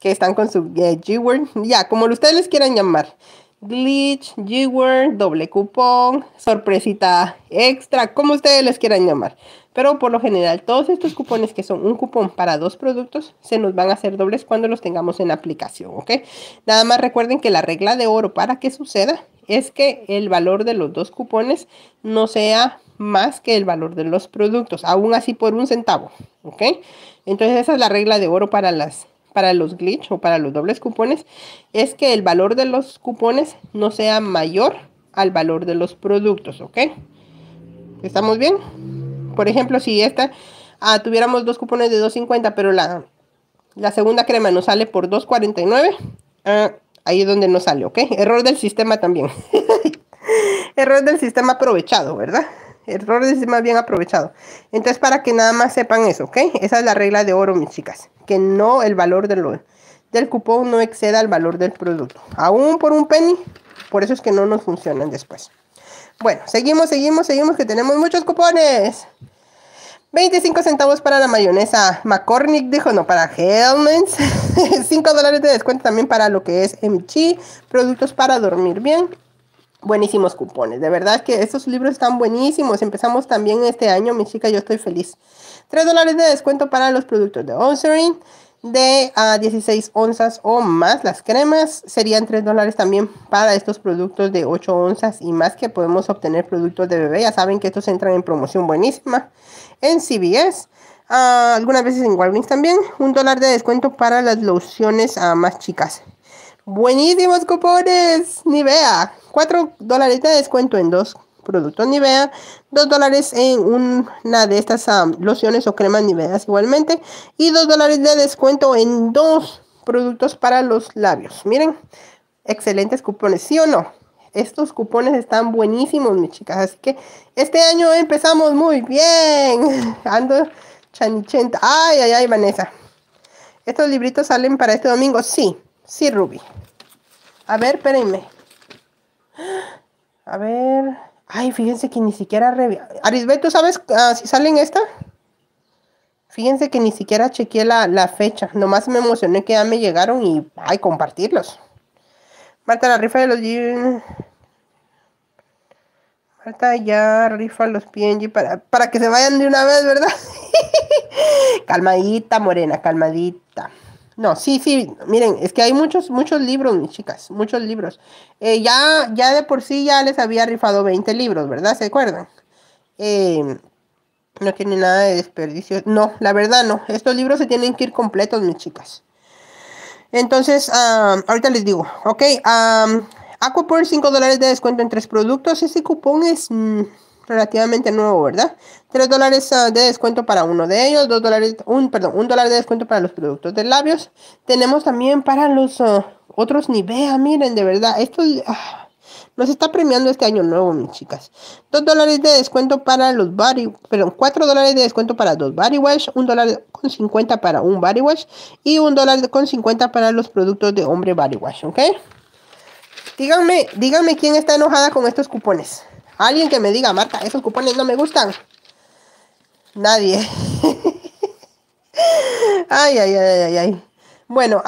que están con su eh, G-Word. Ya, como ustedes les quieran llamar glitch, G-Word, doble cupón, sorpresita extra, como ustedes les quieran llamar. Pero por lo general, todos estos cupones que son un cupón para dos productos, se nos van a hacer dobles cuando los tengamos en aplicación, ¿ok? Nada más recuerden que la regla de oro para que suceda es que el valor de los dos cupones no sea más que el valor de los productos, aún así por un centavo, ¿ok? Entonces esa es la regla de oro para las para los glitch o para los dobles cupones es que el valor de los cupones no sea mayor al valor de los productos, ¿ok? ¿Estamos bien? Por ejemplo, si esta ah, tuviéramos dos cupones de 2.50, pero la, la, segunda crema nos sale por 2.49, ah, ahí es donde no sale, ¿ok? Error del sistema también. Error del sistema aprovechado, ¿verdad? errores más bien aprovechado. Entonces, para que nada más sepan eso, ¿ok? Esa es la regla de oro, mis chicas. Que no el valor del cupón no exceda el valor del producto. Aún por un penny, por eso es que no nos funcionan después. Bueno, seguimos, seguimos, seguimos, que tenemos muchos cupones. 25 centavos para la mayonesa McCormick, dijo, no, para Hellman's. 5 dólares de descuento también para lo que es MG, productos para dormir bien buenísimos cupones. De verdad que estos libros están buenísimos. Empezamos también este año, mi chica, yo estoy feliz. 3 dólares de descuento para los productos de Onsering de a ah, 16 onzas o más. Las cremas serían 3 dólares también para estos productos de 8 onzas y más que podemos obtener productos de bebé. Ya saben que estos entran en promoción buenísima en CBS. Ah, algunas veces en Walgreens también. Un dólar de descuento para las lociones a ah, más chicas. Buenísimos cupones, Nivea. 4 dólares de descuento en dos productos Nivea, 2 dólares en una de estas ah, lociones o cremas Nivea igualmente y 2 dólares de descuento en dos productos para los labios. Miren, excelentes cupones, ¿sí o no? Estos cupones están buenísimos, mis chicas. Así que este año empezamos muy bien. Ando chanchenta Ay, ay, ay, Vanessa. ¿Estos libritos salen para este domingo? Sí. Sí, Ruby. A ver, espérenme. A ver. Ay, fíjense que ni siquiera... revi... ¿tú sabes ah, si salen esta? Fíjense que ni siquiera chequeé la, la, fecha. Nomás me emocioné que ya me llegaron y... Ay, compartirlos. Marta, la rifa de los... Falta ya rifa los PNG para, para que se vayan de una vez, ¿verdad? calmadita, morena, calmadita. No, sí, sí, miren, es que hay muchos, muchos libros, mis chicas, muchos libros. Eh, ya, ya de por sí ya les había rifado 20 libros, ¿verdad? ¿Se acuerdan? Em, no tiene nada de desperdicio. No, la verdad no. Estos libros se tienen que ir completos, mis chicas. Entonces, ahorita les digo, ok, um, Aquapur 5 dólares de descuento en tres productos. Ese cupón es... Mm, relativamente nuevo, ¿verdad? 3 dólares ah, de descuento para uno de ellos, 2 dólares, un, perdón, 1 dólar de descuento para los productos de labios. Tenemos también para los ah, otros Nivea, miren, de verdad, esto ah, nos está premiando este año nuevo, mis chicas. 2 dólares de descuento para los body, perdón, 4 dólares de descuento para dos body wash, 1 dólar con 50 para un body wash y 1 dólar con 50 para los productos de hombre body wash, ¿ok? Díganme, díganme quién está enojada con estos cupones. Alguien que me diga, Marta, esos cupones no me gustan. Nadie. ay, ay, ay, ay, ay. Bueno,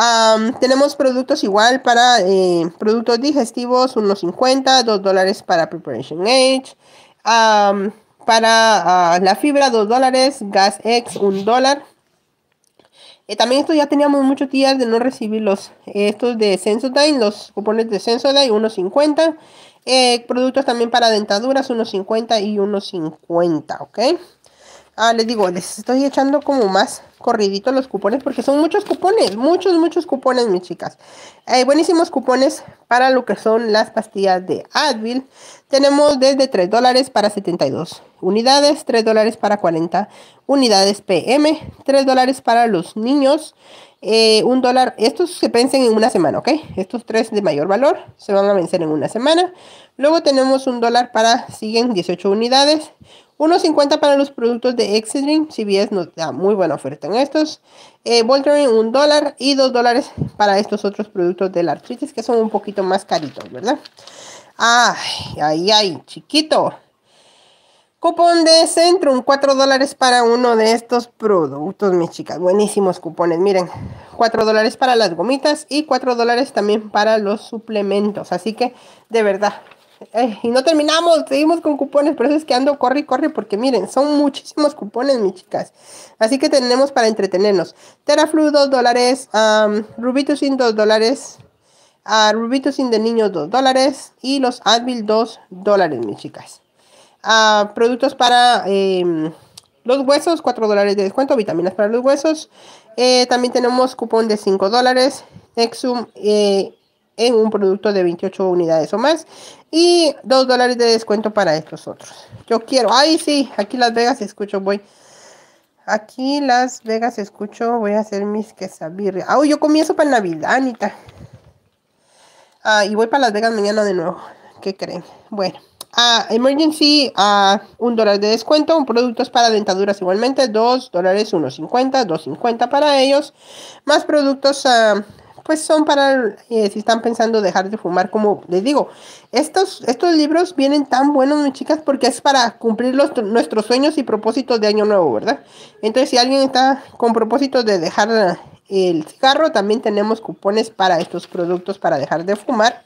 tenemos productos igual para eh, productos digestivos, unos 50, 2 dólares para Preparation Age. para ah, la fibra, 2 dólares. Gas X, 1 dólar. Eh, también esto ya teníamos muchos días de no recibir los, eh, estos de Sensodyne, los cupones de Sensodyne, 1.50. Eh, productos también para dentaduras, 1.50 y 1.50 ¿ok? Ah, les digo, les estoy echando como más corridito los cupones porque son muchos cupones, muchos, muchos cupones, mis chicas. Eh, buenísimos cupones para lo que son las pastillas de Advil. Tenemos desde 3 dólares para 72 unidades, 3 dólares para 40 unidades PM, 3 dólares para los niños, eh, un dólar, estos se vencen en una semana, ¿ok? Estos tres de mayor valor se van a vencer en una semana. Luego tenemos un dólar para, siguen 18 unidades. 1.50 para los productos de si CBS nos da muy buena oferta en estos. Eh, un dólar y dos dólares para estos otros productos de la artritis que son un poquito más caritos, ¿verdad? Ay, ay, ay, chiquito. Cupón de Centrum, 4 dólares para uno de estos productos, mis chicas. Buenísimos cupones, miren. 4 dólares para las gomitas y 4 dólares también para los suplementos. Así que, de verdad. Eh, y no terminamos, seguimos con cupones, por eso es que ando, corre y corre, porque miren, son muchísimos cupones, mis chicas. Así que tenemos para entretenernos. Teraflu, 2 dólares. Rubito sin 2 dólares. Rubito sin de niños, 2 dólares. Y los Advil, 2 dólares, mis chicas productos para em, los huesos, 4 dólares de descuento, vitaminas para los huesos. Eh, también tenemos cupón de 5 dólares, Nexum eh, en un producto de 28 unidades o más. Y 2 dólares de descuento para estos otros. Yo quiero, ay sí, aquí Las Vegas escucho, voy. Aquí Las Vegas escucho, voy a hacer mis quesabirria. Ah, yo comienzo para Navidad, Anita. Ah, y voy para Las Vegas mañana de nuevo. ¿Qué creen? Bueno a ah, Emergency a ah, un dólar de descuento, productos para dentaduras igualmente, dos dólares, dos 2.50 para ellos, más productos ah, pues son para eh, si están pensando dejar de fumar, como les digo, estos, estos libros vienen tan buenos, chicas, porque es para cumplir los, nuestros sueños y propósitos de año nuevo, ¿verdad? Entonces, si alguien está con propósito de dejar el cigarro, también tenemos cupones para estos productos para dejar de fumar,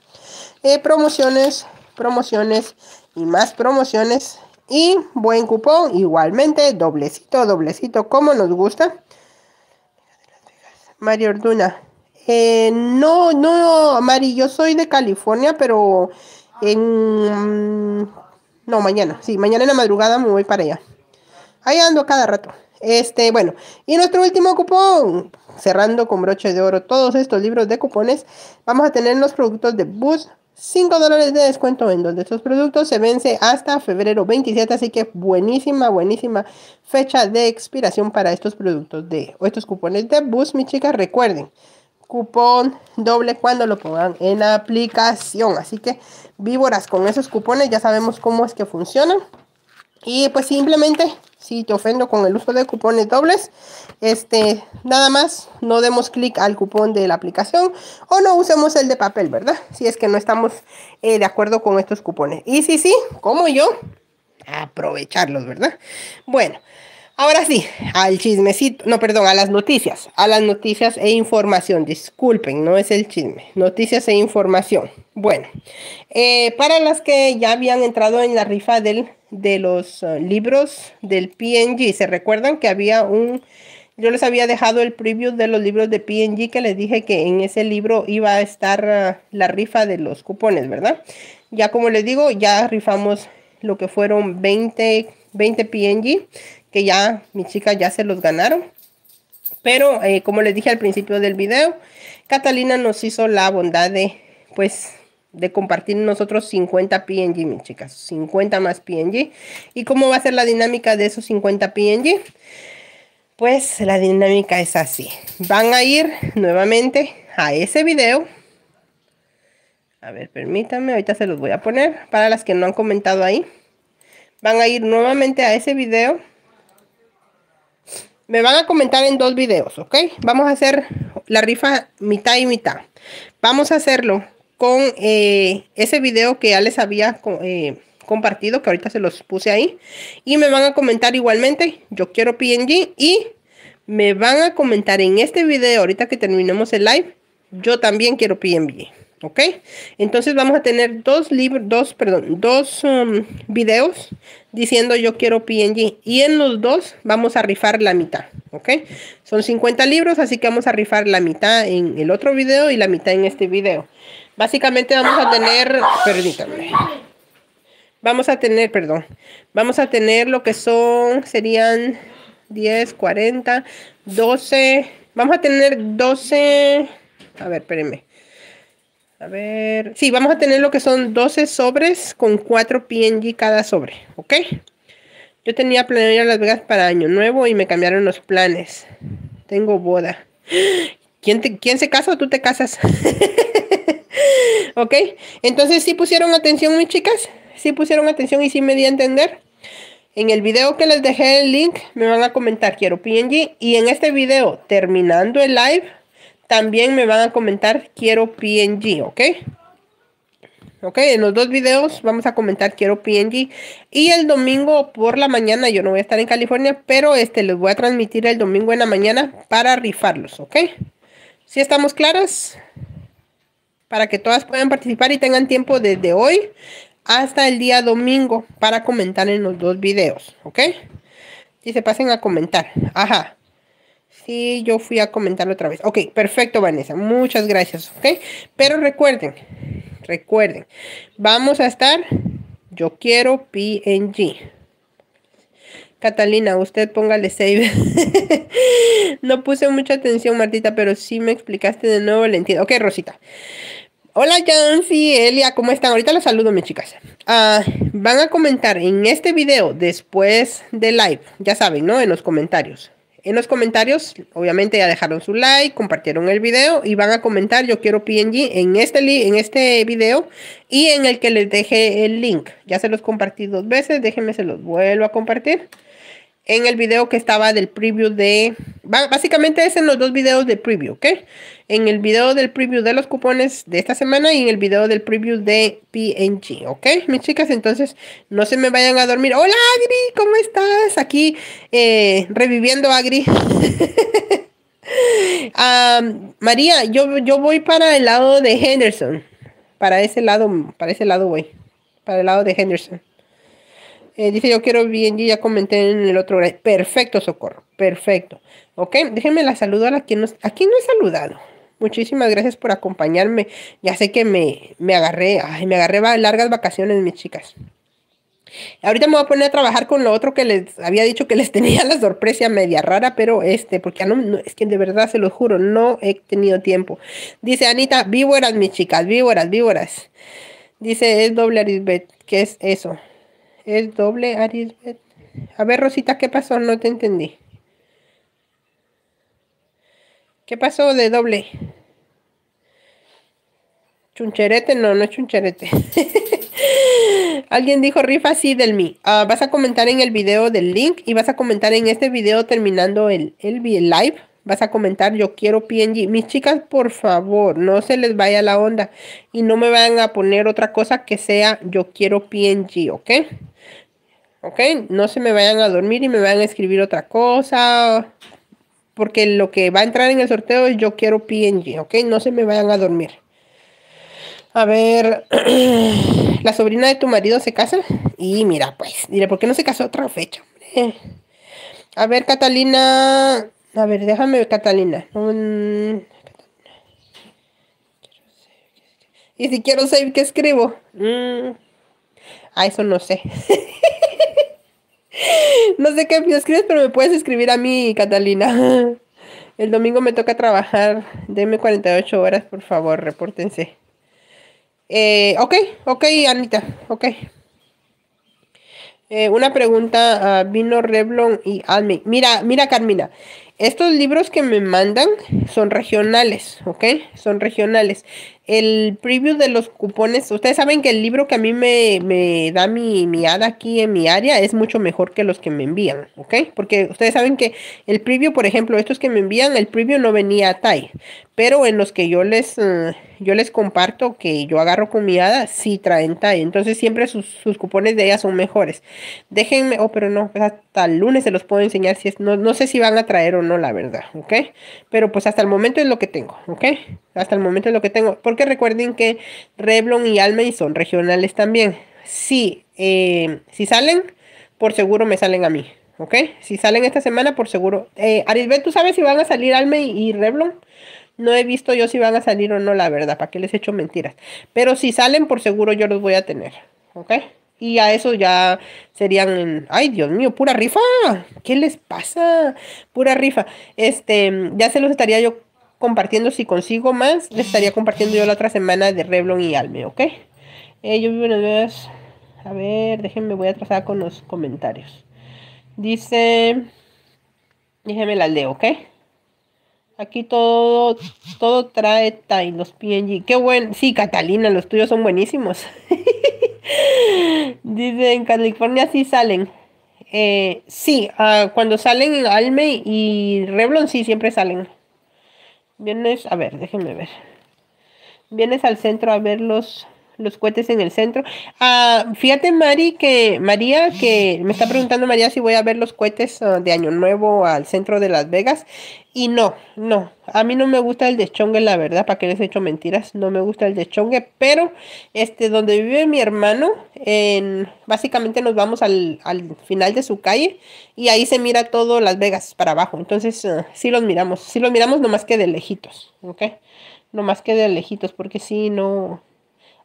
eh, promociones promociones y más promociones. Y buen cupón, igualmente, doblecito, doblecito, como nos gusta. Mario Orduna. Eh, no, no, Mari, yo soy de California, pero en... No, mañana, sí, mañana en la madrugada me voy para allá. Ahí ando cada rato. Este, bueno, y nuestro último cupón, cerrando con broche de oro todos estos libros de cupones, vamos a tener los productos de Boost 5 dólares de descuento en dos de estos productos. Se vence hasta febrero 27, así que buenísima, buenísima fecha de expiración para estos productos de o estos cupones de bus, mis chicas. Recuerden, cupón doble cuando lo pongan en la aplicación. Así que víboras con esos cupones, ya sabemos cómo es que funcionan. Y pues simplemente si te ofendo con el uso de cupones dobles, este, nada más no demos clic al cupón de la aplicación o no usemos el de papel, ¿verdad? Si es que no estamos eh, de acuerdo con estos cupones. Y sí, sí, como yo, aprovecharlos, ¿verdad? Bueno. Ahora sí, al chismecito, no, perdón, a las noticias, a las noticias e información, disculpen, no es el chisme, noticias e información. Bueno, eh, para las que ya habían entrado en la rifa del de los eh, libros del PNG. ¿Se recuerdan que había un... Yo les había dejado el preview de los libros de PNG que les dije que en ese libro iba a estar eh, la rifa de los cupones, ¿verdad? Ya como les digo, ya rifamos lo que fueron 20, 20 PNG, que ya mi chica ya se los ganaron. Pero eh, como les dije al principio del video, Catalina nos hizo la bondad de pues de compartir nosotros 50 PNG, mis chicas, 50 más PNG. ¿Y cómo va a ser la dinámica de esos 50 PNG? Pues la dinámica es así. Van a ir nuevamente a ese video. A ver, permítanme, ahorita se los voy a poner para las que no han comentado ahí. Van a ir nuevamente a ese video. Me van a comentar en dos videos, ¿ok? Vamos a hacer la rifa mitad y mitad. Vamos a hacerlo con eh, ese video que ya les había eh, compartido, que ahorita se los puse ahí. Y me van a comentar igualmente, yo quiero PNG y me van a comentar en este video, ahorita que terminemos el live, yo también quiero PNG. ¿Ok? Entonces vamos a tener dos libros, dos, perdón, dos um, videos diciendo yo quiero PNG. Y en los dos vamos a rifar la mitad. ¿Ok? Son 50 libros, así que vamos a rifar la mitad en el otro video y la mitad en este video. Básicamente vamos a tener, perdón. vamos a tener, perdón, vamos a tener lo que son, serían 10, 40, 12, vamos a tener 12, a ver, espérenme. A ver, sí, vamos a tener lo que son 12 sobres con 4 PNG cada sobre, ¿ok? Yo tenía planeado ir Las Vegas para Año Nuevo y me cambiaron los planes. Tengo boda. ¿Quién, quién se casa o tú te casas? ok, entonces si pusieron atención mis chicas, sí pusieron atención y sí me di a entender. En el video que les dejé el link me van a comentar quiero PNG y en este video terminando el live también me van a comentar quiero PNG, ¿ok? Ok, en los dos videos vamos a comentar quiero PNG y el domingo por la mañana, yo no voy a estar en California, pero este les voy a transmitir el domingo en la mañana para rifarlos, ¿ok? Si estamos claras? para que todas puedan participar y tengan tiempo desde hoy hasta el día domingo para comentar en los dos videos, ¿ok? Si se pasen a comentar. Ajá. Sí, yo fui a comentar otra vez. Ok, perfecto, Vanessa. Muchas gracias, ¿ok? Pero recuerden, recuerden, vamos a estar, yo quiero PNG. Catalina, usted póngale save. no puse mucha atención, Martita, pero sí me explicaste de nuevo, le entiendo. Ok, Rosita. Hola, Jancy, Elia, ¿cómo están? Ahorita los saludo, mis chicas. Ah, van a comentar en este video, después de live, ya saben, ¿no? En los comentarios. En los comentarios, obviamente ya dejaron su like, compartieron el video y van a comentar yo quiero PNG en este, en este video y en el que les deje el link. Ya se los compartí dos veces, déjenme se los vuelvo a compartir en el video que estaba del preview de... Básicamente es en los dos videos de preview, ¿ok? En el video del preview de los cupones de esta semana y en el video del preview de PNG, ¿ok? Mis chicas, entonces no se me vayan a dormir. Hola Agri, ¿cómo estás? Aquí eh, reviviendo Agri. María, yo, yo voy para el lado de Henderson. Para ese lado, para ese lado voy. Para el lado de Henderson. Eh, dice, yo quiero y ya comenté en el otro. Perfecto, Socorro, perfecto. Ok, déjenme la saludar a quien nos, a no he saludado. Muchísimas gracias por acompañarme. Ya sé que me, me agarré, me agarré largas vacaciones, mis chicas. Ahorita me voy a poner a trabajar con lo otro que les había dicho que les tenía la sorpresa media rara, pero este, porque no, es que de verdad se lo juro, no he tenido tiempo. Dice Anita, víboras, mis chicas, víboras, víboras. Dice, es doble arisbet, ¿qué es eso? Es doble Aries. A ver, Rosita, ¿qué pasó? No te entendí. ¿Qué pasó de doble? Chuncherete, no, no es chuncherete. Alguien dijo rifa sí del mí. Ah, vas a comentar en el video del link y vas a comentar en este video terminando el, el live vas a comentar, yo quiero PNG. Mis chicas, por favor, no se les vaya la onda y no me vayan a poner otra cosa que sea yo quiero PNG, ¿ok? ¿Ok? No se me vayan a dormir y me vayan a escribir otra cosa, porque lo que va a entrar en el sorteo es yo quiero PNG, ¿ok? No se me vayan a dormir. A ver, la sobrina de tu marido se casa y mira, pues, diré, ¿por qué no se casó otra fecha? A ver, Catalina, a ver, déjame Catalina. y si quiero saber ¿qué escribo? a mm. Ah, eso no sé. no sé qué me escribes, pero me puedes escribir a mí, Catalina. El domingo me toca trabajar. Denme 48 horas, por favor, repórtense. Eh, ok, ok, Anita, ok. Eh, una pregunta a ah, Vino Reblon y Almi. Mira, mira, Carmina. Estos libros que me mandan son regionales, ¿ok? Son regionales el preview de los cupones. Ustedes saben que el libro que a mí me, da mi, hada aquí en mi área es mucho mejor que los que me envían, ¿ok? Porque ustedes saben que el preview, por ejemplo, estos que me envían, el preview no venía a TAI, pero en los que yo les, eh, yo les comparto que yo agarro con mi hada, sí traen TAI. Entonces siempre sus, cupones de ella son mejores. Déjenme, oh, pero no, pues hasta el lunes se los puedo enseñar si es, no, no sé si van a traer o no, la verdad, ¿ok? Pero pues hasta el momento es lo que tengo, ¿ok? Hasta el momento es lo que tengo. Porque que recuerden que Reblon y Almey son regionales también. Si, eh, si salen, por seguro me salen a mí. ¿Ok? Si salen esta semana, por seguro. Eh, ¿tú sabes si van a salir Almey y Reblon No he visto yo si van a salir o no, la verdad, para qué les he hecho mentiras. Pero si salen, por seguro yo los voy a tener. ¿Ok? Y a eso ya serían, ay Dios mío, pura rifa. ¿Qué les pasa? Pura rifa. Este, ya se los estaría yo compartiendo, si consigo más, les estaría compartiendo yo la otra semana de Revlon y Alme, ¿ok? Eh, yo vivo en A ver, déjenme, voy a trazar con los comentarios. Dice... Déjenme la leo, ¿ok? Aquí todo, todo trae y los PNG. Qué bueno. Sí, Catalina, los tuyos son buenísimos. Dice, en California sí salen. Eh, sí, ah, cuando salen Alme y Revlon sí siempre salen. Vienes, a ver, déjenme ver. Vienes al centro a ver los los cohetes en el centro. Ah, fíjate, Mari, que María, que me está preguntando María si voy a ver los cohetes ah, de Año Nuevo al centro de Las Vegas. Y no, no, a mí no me gusta el de Chongue, la verdad, para que les he hecho mentiras, no me gusta el de Chongue, pero este, donde vive mi hermano, básicamente nos vamos al, final de su calle y ahí se mira todo Las Vegas para abajo, entonces ah, sí los miramos, sí los miramos nomás que de lejitos, ¿ok? Nomás que de lejitos, porque si no,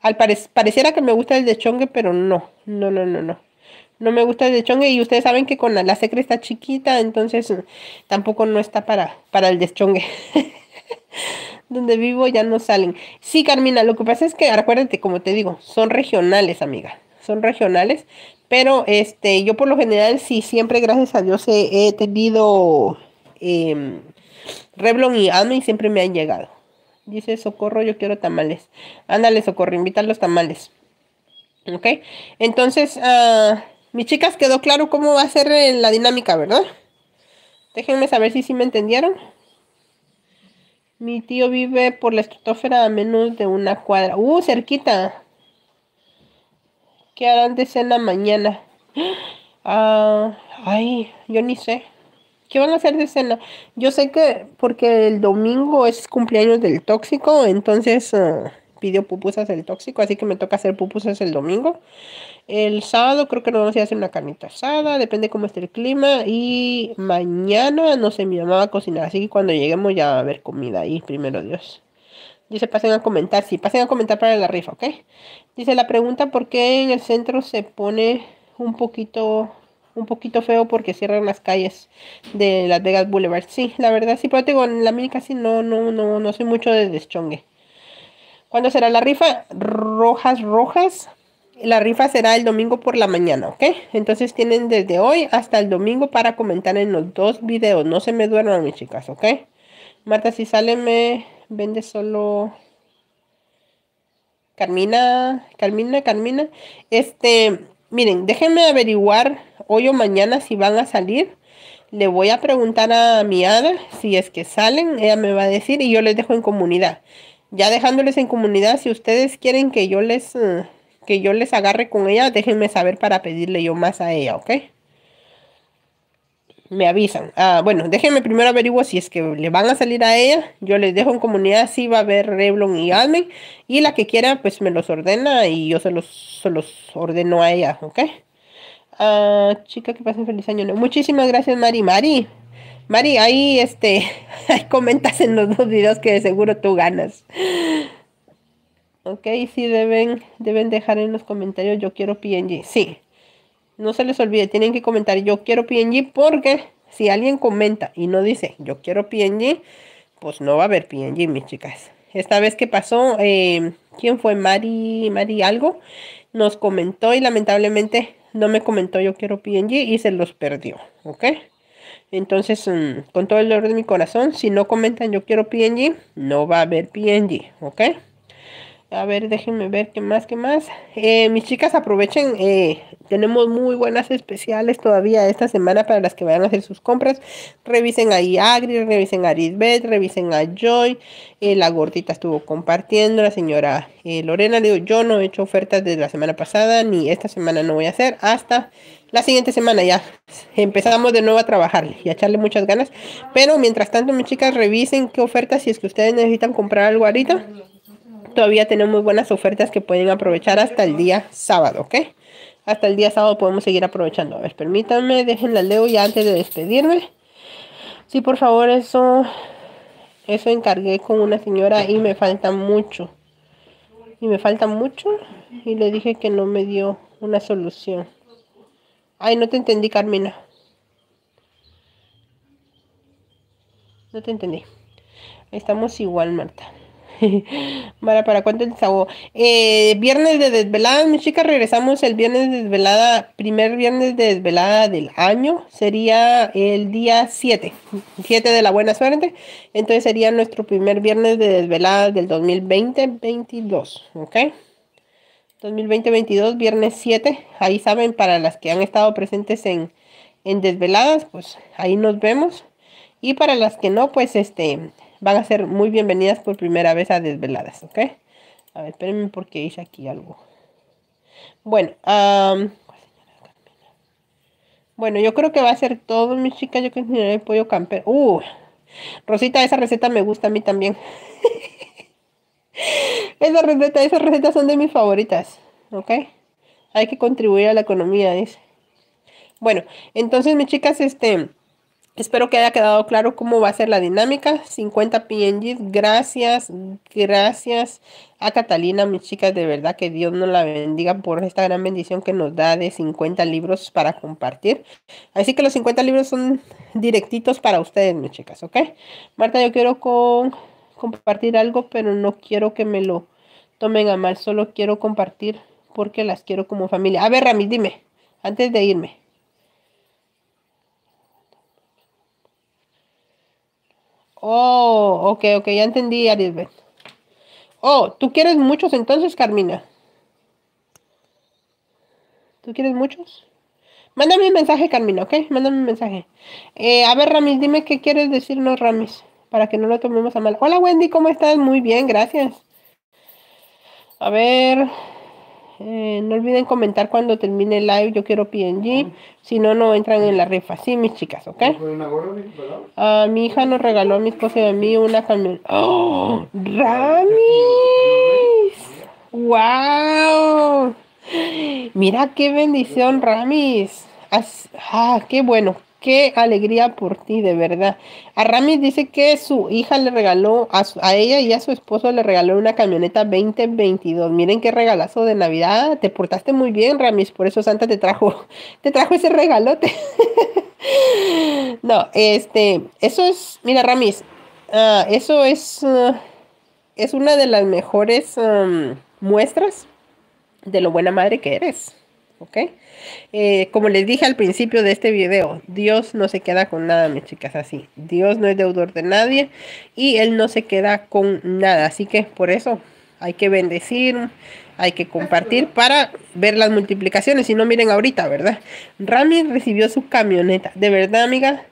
al parecer, pareciera que me gusta el de chongue, pero no, no, no, no, no. No me gusta el de chongue y ustedes saben que con la, secreta está chiquita, entonces mm, tampoco no está para, para el chongue, Donde vivo ya no salen. Sí, Carmina, lo que pasa es que acuérdate, como te digo, son regionales, amiga. Son regionales, pero este, yo por lo general sí, siempre, gracias a Dios, he, tenido eh, y Admi siempre me han llegado Dice, socorro, yo quiero tamales. Ándale, socorro, invita a los tamales. ¿Ok? Entonces, ah, mis chicas, quedó claro cómo va a ser eh, la dinámica, ¿verdad? Déjenme saber si sí me entendieron. Mi tío vive por la estratosfera a menos de una cuadra. ¡Uh, cerquita! ¿Qué harán de cena mañana? Ah, ay, yo ni sé. ¿Qué van a hacer de cena? Yo sé que porque el domingo es cumpleaños del tóxico, entonces ah, pidió pupusas el tóxico, así que me toca hacer pupusas el domingo. El sábado creo que nos vamos a hacer una carnita asada, depende cómo esté el clima. Y mañana, no sé, mi mamá va a cocinar, así que cuando lleguemos ya va a haber comida ahí, primero Dios. Dice, pasen a comentar, sí, pasen a comentar para la rifa, ¿ok? Dice, la pregunta, ¿por qué en el centro se pone un poquito un poquito feo porque cierran las calles de Las Vegas Boulevard. Sí, la verdad sí, pero digo, en la mini casi no, no, no, no soy mucho de deschongue. ¿Cuándo será la rifa? Rojas, rojas. La rifa será el domingo por la mañana, ¿ok? Entonces tienen desde hoy hasta el domingo para comentar en los dos videos. No se me duerman, mis chicas, ¿ok? Marta, si sale, me vende solo Carmina, Carmina, Carmina. Este, miren, déjenme averiguar hoy o mañana si van a salir. Le voy a preguntar a mi Ada si es que salen, ella me va a decir y yo les dejo en comunidad. Ya dejándoles en comunidad, si ustedes quieren que yo les, eh, que yo les agarre con ella, déjenme saber para pedirle yo más a ella, ¿ok? me avisan. Ah, bueno, déjenme primero averiguar si es que le van a salir a ella. Yo les dejo en comunidad si va a haber Reblon y Almen. Y la que quiera, pues me los ordena y yo se los, se los ordeno a ella, ¿ok? chica, que pasen feliz año. Muchísimas gracias, Mari. Mari, Mari, ahí este, comentas en los dos videos que de seguro tú ganas. Ok, sí deben, deben dejar en los comentarios yo quiero PNG. Sí, no se les olvide, tienen que comentar yo quiero PNG porque si alguien comenta y no dice yo quiero PNG, pues no va a haber PNG, mis chicas. Esta vez que pasó, eh, ¿quién fue? Mari, Mari algo, nos comentó y lamentablemente no me comentó yo quiero PNG y se los perdió, ¿ok? Entonces, mm, con todo el dolor de mi corazón, si no comentan yo quiero PNG, no va a haber PNG, ¿ok? A ver, déjenme ver qué más, qué más. Eh, mis chicas, aprovechen. Eh, tenemos muy buenas especiales todavía esta semana para las que vayan a hacer sus compras. Revisen a Iagri, revisen a Arisbet, revisen a Joy. Eh, la gordita estuvo compartiendo. La señora Lorena le digo, yo no he hecho ofertas desde la semana pasada, ni esta semana no voy a hacer. Hasta la siguiente semana ya empezamos de nuevo a trabajar y a echarle muchas ganas. Pero mientras tanto, mis chicas, revisen qué ofertas si es que ustedes necesitan comprar algo ahorita Todavía tenemos buenas ofertas que pueden aprovechar hasta el día sábado, ¿ok? Hasta el día sábado podemos seguir aprovechando. A ver, permítanme, déjenla leo ya antes de despedirme. Sí, por favor, eso, eso encargué con una señora y me falta mucho. Y me falta mucho y le dije que no me dio una solución. Ay, no te entendí, Carmina. No te entendí. Estamos igual, Marta. ¿para cuánto el eh, viernes de desvelada, mis chicas, regresamos el viernes de desvelada, primer viernes de desvelada del año, sería el día 7, 7 de la buena suerte, entonces sería nuestro primer viernes de desvelada del 2020-22, ¿ok? 2020-22, viernes 7, ahí saben, para las que han estado presentes en, en desveladas, pues ahí nos vemos. Y para las que no, pues este, van a ser muy bienvenidas por primera vez a Desveladas, ¿ok? A ver, espérenme porque hice aquí algo. Bueno, bueno, yo creo que va a ser todo, mis chicas. Yo que enseñaré el pollo campero. ¡Uh! Rosita, esa receta me gusta a mí también. esa receta, esas recetas son de mis favoritas, ¿ok? Hay que contribuir a la economía, dice. Bueno, entonces, mis chicas, este... Espero que haya quedado claro cómo va a ser la dinámica. 50 PNGs. Gracias, gracias a Catalina, mis chicas. De verdad que Dios nos la bendiga por esta gran bendición que nos da de 50 libros para compartir. Así que los 50 libros son directitos para ustedes, mis chicas, ¿ok? Marta, yo quiero con, compartir algo, pero no quiero que me lo tomen a mal. Solo quiero compartir porque las quiero como familia. A ver, Rami, dime, antes de irme. Oh, ok, ok, ya entendí, Arisbet. Oh, ¿tú quieres muchos entonces, Carmina? ¿Tú quieres muchos? Mándame un mensaje, Carmina, ¿ok? Mándame un mensaje. Eh, a ver, Ramis, dime qué quieres decirnos, Ramis, para que no lo tomemos a mal. Hola, Wendy, ¿cómo estás? Muy bien, gracias. A ver, eh, no olviden comentar cuando termine el live, yo quiero PNG. Si no, no entran en la rifa. Sí, mis chicas, ¿ok? Ah, mi hija nos regaló a mi esposa y a mí una camioneta. ¡Oh! ¡Ramis! ¡Wow! Mira qué bendición, Ramis. Ah, qué bueno qué alegría por ti, de verdad. A Ramis dice que su hija le regaló, a, ella y a su esposo le regaló una camioneta 2022. Miren qué regalazo de Navidad. Te portaste muy bien, Ramis, por eso Santa te trajo, te trajo ese regalote. no, este, eso es, mira, Ramis, ah, eso es, ah, es una de las mejores muestras de lo buena madre que eres. ¿ok? Eh, como les dije al principio de este video, Dios no se queda con nada, mis chicas, así. Dios no es deudor de nadie y Él no se queda con nada. Así que por eso hay que bendecir, hay que compartir para ver las multiplicaciones. Si no, miren ahorita, ¿verdad? Rami recibió su camioneta. De verdad, amiga,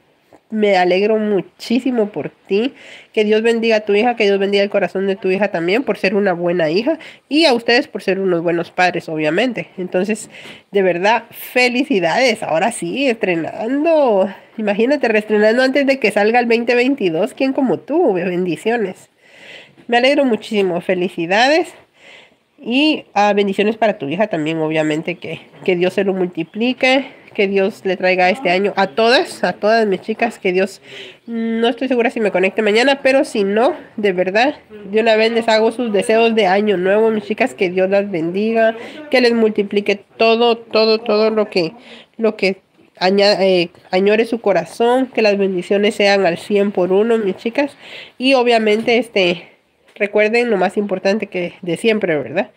me alegro muchísimo por ti. Que Dios bendiga a tu hija, que Dios bendiga el corazón de tu hija también por ser una buena hija y a ustedes por ser unos buenos padres, obviamente. Entonces, de verdad, felicidades. Ahora sí, estrenando. Imagínate, reestrenando antes de que salga el 2022. ¿Quién como tú? Bendiciones. Me alegro muchísimo. Felicidades. Y ah, bendiciones para tu hija también, obviamente, que, que Dios se lo multiplique que Dios le traiga este año a todas, a todas mis chicas, que Dios, no estoy segura si me conecte mañana, pero si no, de verdad, de una vez les hago sus deseos de año nuevo, mis chicas, que Dios las bendiga, que les multiplique todo, todo, todo lo que, lo que eh, añore su corazón, que las bendiciones sean al 100 por uno, mis chicas. Y obviamente, este, recuerden lo más importante que de siempre, ¿verdad?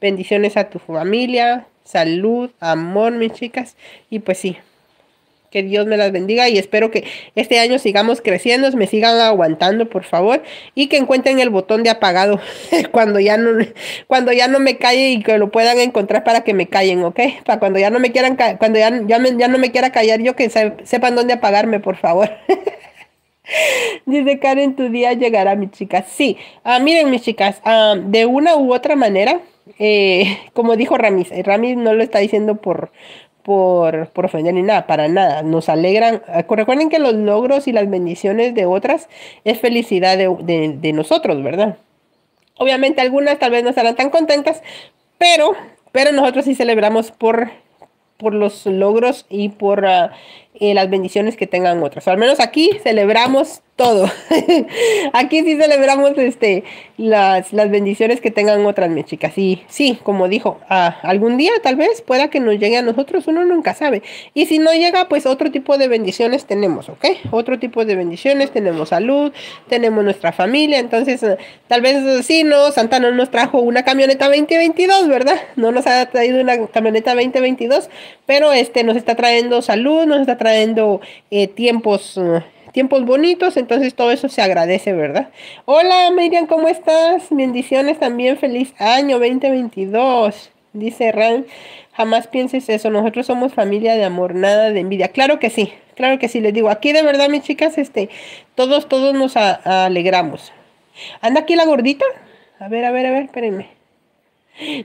Bendiciones a tu familia, salud, amor, mis chicas. Y pues sí, que Dios me las bendiga y espero que este año sigamos creciendo, me sigan aguantando, por favor, y que encuentren el botón de apagado cuando ya no cuando ya no me calle y que lo puedan encontrar para que me callen, ¿ok? Para cuando ya no me quieran cuando ya, ya, no me quiera callar yo que sepan dónde apagarme, por favor. Dice Karen, tu día llegará, mis chicas. Sí, ah, miren, mis chicas, ah, de una u otra manera, eh, como dijo Ramis, eh, Ramis no lo está diciendo por, por, ofender ni nada, para nada. Nos alegran. Ah, recuerden que los logros y las bendiciones de otras es felicidad de, nosotros, ¿verdad? Obviamente algunas tal vez no estarán tan contentas, pero, pero nosotros sí celebramos por, por los logros y por las bendiciones que tengan otras, O al menos aquí celebramos todo. aquí sí celebramos este, las, bendiciones que tengan otras, mis chicas. Y sí, como dijo, ah, algún día tal vez pueda que nos llegue a nosotros, uno nunca sabe. Y si no llega, pues otro tipo de bendiciones tenemos, ¿ok? Otro tipo de bendiciones, tenemos salud, tenemos nuestra familia. Entonces, tal vez sí, no, Santa no nos trajo una camioneta 2022, ¿verdad? No nos ha traído una camioneta 2022, pero este, nos está trayendo salud, nos está trayendo trayendo eh, tiempos, eh, tiempos bonitos, entonces todo eso se agradece, ¿verdad? Hola Miriam, ¿cómo estás? Bendiciones también, feliz año 2022. Dice Ran, jamás pienses eso, nosotros somos familia de amor, nada de envidia. Claro que sí, claro que sí, les digo, aquí de verdad mis chicas, este, todos, todos nos alegramos. ¿Anda aquí la gordita? A ver, a ver, a ver, espérenme.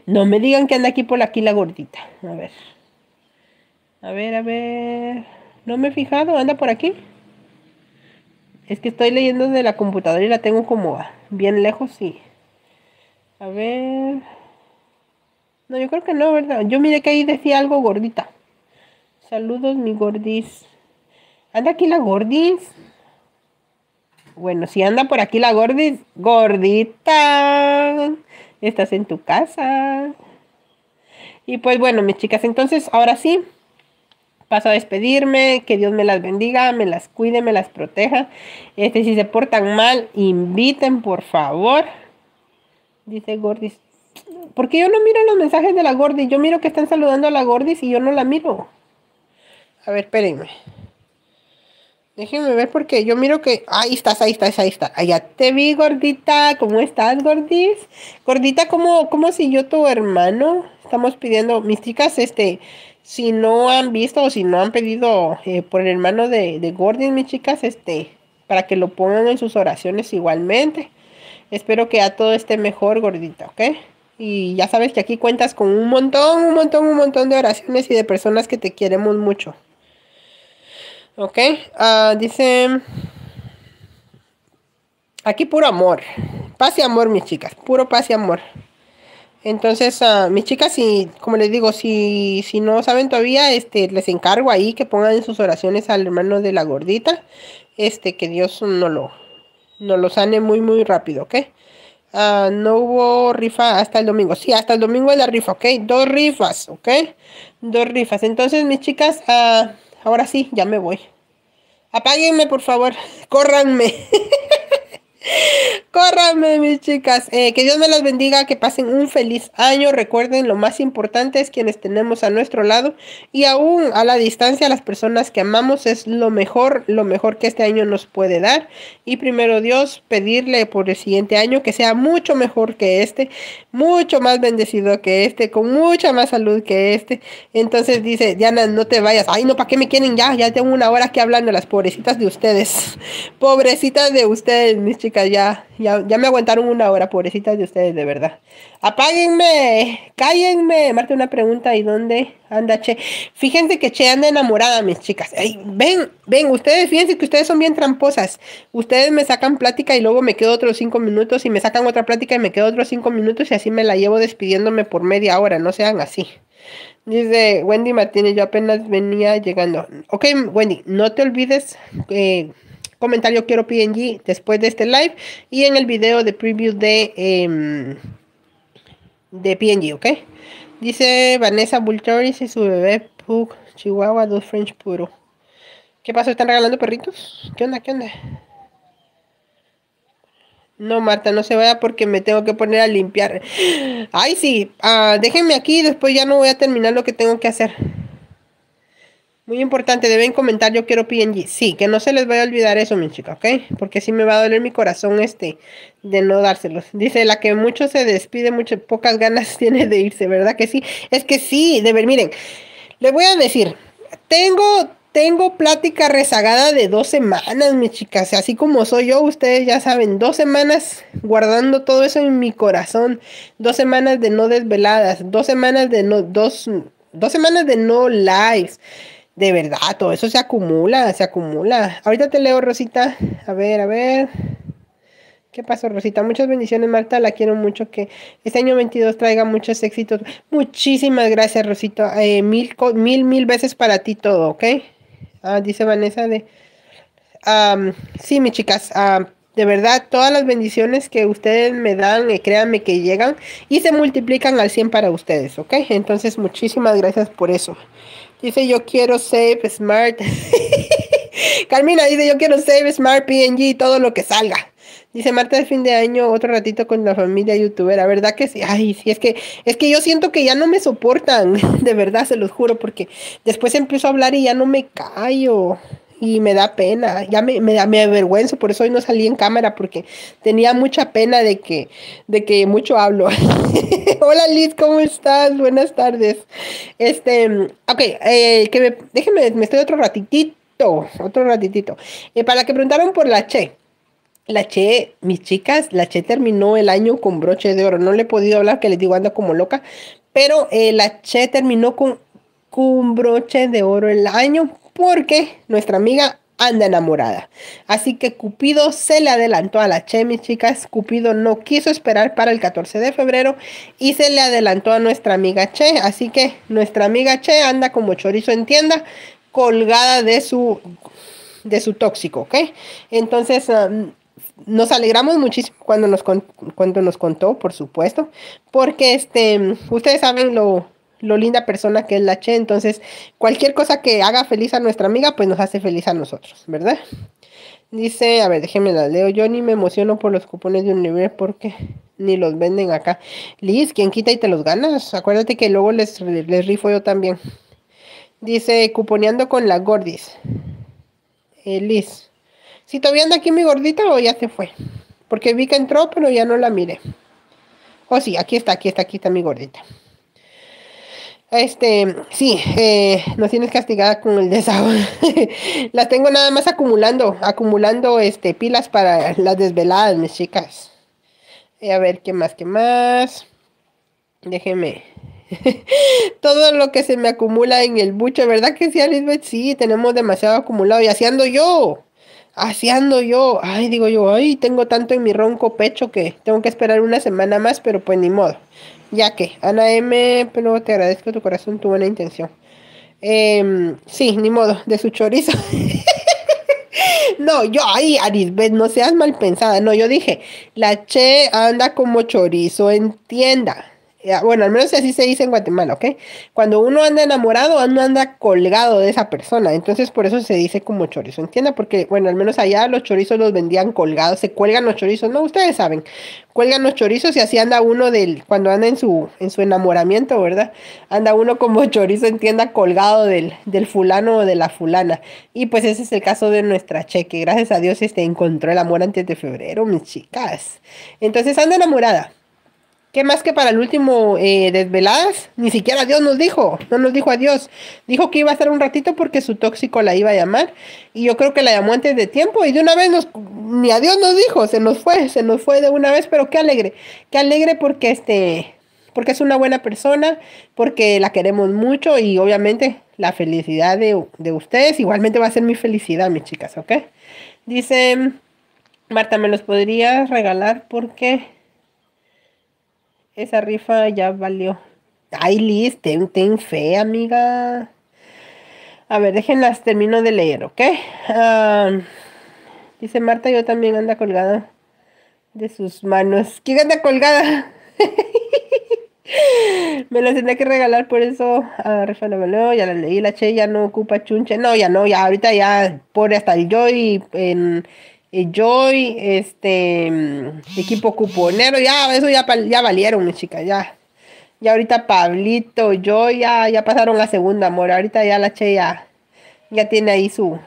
No me digan que anda aquí por aquí la gordita. A ver. A ver, a ver. No me he fijado, anda por aquí. Es que estoy leyendo de la computadora y la tengo como bien lejos, sí. A ver. No, yo creo que no, ¿verdad? Yo miré que ahí decía algo gordita. Saludos, mi gordis. ¿Anda aquí la gordis? Bueno, si anda por aquí la gordis, gordita. Estás en tu casa. Y pues bueno, mis chicas, entonces ahora sí, paso a despedirme, que Dios me las bendiga, me las cuide, me las proteja. Este, si se portan mal, inviten, por favor. Dice Gordis. Porque yo no miro los mensajes de la Gordis. Yo miro que están saludando a la Gordis y yo no la miro. A ver, espérenme. Déjenme ver porque yo miro que. Ahí estás, ahí estás, ahí está Allá te vi, gordita. ¿Cómo estás, gordis? Gordita, ¿cómo si yo, tu hermano, estamos pidiendo. Mis chicas, este, si no han visto o si no han pedido eh, por el hermano de, de Gordon, mis chicas, este, para que lo pongan en sus oraciones igualmente. Espero que a todo esté mejor, gordita, ¿ok? Y ya sabes que aquí cuentas con un montón, un montón, un montón de oraciones y de personas que te queremos mucho. ¿Ok? Ah, dice... Aquí puro amor. Paz y amor, mis chicas. Puro paz y amor. Entonces, ah, mis chicas, si, como les digo, si, si no saben todavía, este, les encargo ahí que pongan en sus oraciones al hermano de la gordita, este, que Dios no lo, no lo sane muy, muy rápido, ¿ok? Ah, no hubo rifa hasta el domingo. Sí, hasta el domingo es la rifa, ¿ok? Dos rifas, ¿ok? Dos rifas. Entonces, mis chicas, ah, ahora sí, ya me voy. Apáguenme, por favor. Córranme. Córranme, mis chicas. Eh, que Dios me las bendiga, que pasen un feliz año. Recuerden, lo más importante es quienes tenemos a nuestro lado y aún a la distancia, las personas que amamos es lo mejor, lo mejor que este año nos puede dar. Y primero Dios, pedirle por el siguiente año que sea mucho mejor que este, mucho más bendecido que este, con mucha más salud que este. Entonces dice, Diana, no te vayas. Ay, no, ¿para qué me quieren ya? Ya tengo una hora aquí hablando, las pobrecitas de ustedes. Pobrecitas de ustedes, mis chicas ya, ya, ya me aguantaron una hora, pobrecitas de ustedes, de verdad. Apáguenme, cállenme. Marta, una pregunta, ¿y dónde anda Che? Fíjense que Che anda enamorada, mis chicas. ven, ven, ustedes, fíjense que ustedes son bien tramposas. Ustedes me sacan plática y luego me quedo otros cinco minutos y me sacan otra plática y me quedo otros cinco minutos y así me la llevo despidiéndome por media hora, no sean así. Dice Wendy Martínez, yo apenas venía llegando. Ok, Wendy, no te olvides. Eh, comentario quiero PNG después de este live y en el video de preview de, em, de PNG, ¿ok? Dice Vanessa Bultoris y su bebé Pug Chihuahua, dos French puro. ¿Qué pasó? ¿Están regalando perritos? ¿Qué onda? ¿Qué onda? No, Marta, no se vaya porque me tengo que poner a limpiar. Ay, sí, ah, déjenme aquí, después ya no voy a terminar lo que tengo que hacer. Muy importante, deben comentar yo quiero PNG. Sí, que no se les vaya a olvidar eso, mi chica, ¿ok? Porque sí me va a doler mi corazón este de no dárselos. Dice, la que mucho se despide, muchas pocas ganas tiene de irse, ¿verdad que sí? Es que sí, de ver, miren, les voy a decir, tengo tengo plática rezagada de dos semanas, mis chicas. Así como soy yo, ustedes ya saben, dos semanas guardando todo eso en mi corazón, dos semanas de no desveladas, dos semanas de no, dos, dos semanas de no lives de verdad, todo eso se acumula, se acumula. Ahorita te leo, Rosita. A ver, a ver. ¿Qué pasó, Rosita? Muchas bendiciones, Marta. La quiero mucho. Que este año 22 traiga muchos éxitos. Muchísimas gracias, Rosita. Eh, mil, mil, mil veces para ti todo, ¿ok? Ah, dice Vanessa de... sí, mis chicas. de verdad, todas las bendiciones que ustedes me dan, eh, créanme que llegan y se multiplican al 100 para ustedes, ¿ok? Entonces, muchísimas gracias por eso. Dice, yo quiero Save Smart. Carmina dice, yo quiero Save Smart PNG, todo lo que salga. Dice Marta de fin de año, otro ratito con la familia youtuber. La ¿verdad que sí? Ay, sí, es que, es que yo siento que ya no me soportan, de verdad, se los juro, porque después empiezo a hablar y ya no me callo y me da pena, ya me, da, me avergüenzo, por eso hoy no salí en cámara porque tenía mucha pena de que, de que mucho hablo. Hola Liz, ¿cómo estás? Buenas tardes. Este, ok, eh, que me, déjenme, me estoy otro ratitito, otro ratitito. Eh, para que preguntaron por la Che. La Che, mis chicas, la Che terminó el año con broche de oro. No le he podido hablar, que les digo, anda como loca. Pero eh, la Che terminó con con broche de oro el año porque nuestra amiga anda enamorada. Así que Cupido se le adelantó a la Che, mis chicas. Cupido no quiso esperar para el 14 de febrero y se le adelantó a nuestra amiga Che. Así que nuestra amiga Che anda como chorizo en tienda, colgada de su, de su tóxico, ¿ok? Entonces... nos alegramos muchísimo cuando nos, nos contó, por supuesto, porque este, ustedes saben lo, lo linda persona que es la Che. Entonces, cualquier cosa que haga feliz a nuestra amiga, pues nos hace feliz a nosotros, ¿verdad? Dice, a ver, déjenme la leo. Yo ni me emociono por los cupones de un nivel porque ni los venden acá. Liz, quien quita y te los ganas. Acuérdate que luego les, les rifo yo también. Dice, cuponeando con la Gordis. Eh, Liz, si todavía anda aquí mi gordita o ya se fue. Porque vi que entró, pero ya no la miré. Oh, sí, aquí está, aquí está, aquí está mi gordita. Este, sí, eh, nos tienes castigada con el desahogo. La tengo nada más acumulando, acumulando este, pilas para las desveladas, mis chicas. Eh, a ver, ¿qué más? ¿Qué más? Déjeme. Todo lo que se me acumula en el buche, ¿verdad que sí, Elizabeth? Sí, tenemos demasiado acumulado y así yo. Así yo. Ay, digo yo, ay, tengo tanto en mi ronco pecho que tengo que esperar una semana más, pero pues ni modo. Ya que, Ana M, pero pues, te agradezco tu corazón, tu buena intención. Em, sí, ni modo, de su chorizo. no, yo ahí, Arisbeth, no seas mal pensada. No, yo dije, la Che anda como chorizo entienda. tienda bueno, al menos así se dice en Guatemala, ¿ok? Cuando uno anda enamorado, uno anda colgado de esa persona. Entonces, por eso se dice como chorizo, entienda Porque, bueno, al menos allá los chorizos los vendían colgados, se cuelgan los chorizos, ¿no? Ustedes saben, cuelgan los chorizos y así anda uno del, cuando anda en su, en su enamoramiento, ¿verdad? Anda uno como chorizo entienda colgado del, del fulano o de la fulana. Y pues ese es el caso de nuestra cheque. Gracias a Dios este encontró el amor antes de febrero, mis chicas. Entonces, anda enamorada ¿Qué más que para el último eh, desveladas, ni siquiera Dios nos dijo, no nos dijo adiós. Dijo que iba a estar un ratito porque su tóxico la iba a llamar y yo creo que la llamó antes de tiempo y de una vez nos, a dios nos dijo, se nos fue, se nos fue de una vez, pero qué alegre, qué alegre porque este, porque es una buena persona, porque la queremos mucho y obviamente la felicidad de, de ustedes igualmente va a ser mi felicidad, mis chicas, ¿ok? Dice, Marta, ¿me los podrías regalar porque esa rifa ya valió. Ay, Liz, ten, fe, amiga. A ver, déjenlas, termino de leer, ¿ok? dice Marta, yo también anda colgada de sus manos. ¿Quién anda colgada? Me las tenía que regalar, por eso A rifa la valió, ya la leí, la Che ya no ocupa chunche. No, ya no, ya ahorita ya pobre hasta el yo y en eh, Joy, este mm, equipo cuponero, ya, eso ya, ya valieron, chicas, ya. Ya ahorita Pablito, Joy, ya, ya pasaron la segunda, amor. Ahorita ya la Che ya, ya tiene ahí su,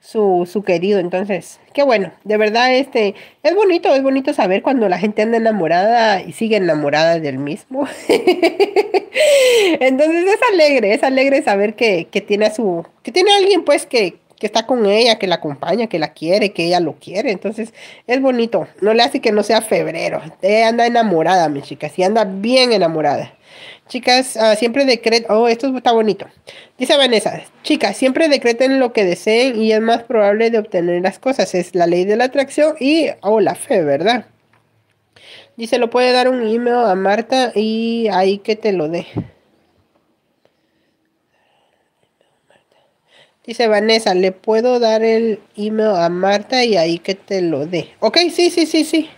su, su querido. Entonces, qué bueno. De verdad, este, es bonito, es bonito saber cuando la gente anda enamorada y sigue enamorada del mismo. Entonces es alegre, es alegre saber que, que tiene su, que tiene a alguien pues que, que está con ella, que la acompaña, que la quiere, que ella lo quiere. Entonces, es bonito. No le hace que no sea febrero. anda enamorada, mi chica. Y anda bien enamorada. Chicas, ah, siempre decreten. Oh, esto está bonito. Dice Vanessa, chicas, siempre decreten lo que deseen y es más probable de obtener las cosas. Es la ley de la atracción y oh, la fe, ¿verdad? Dice, lo puede dar un email a Marta y ahí que te lo dé. Dice Vanessa, ¿le puedo dar el email a Marta y ahí que te lo dé? Ok, sí, sí, sí, sí.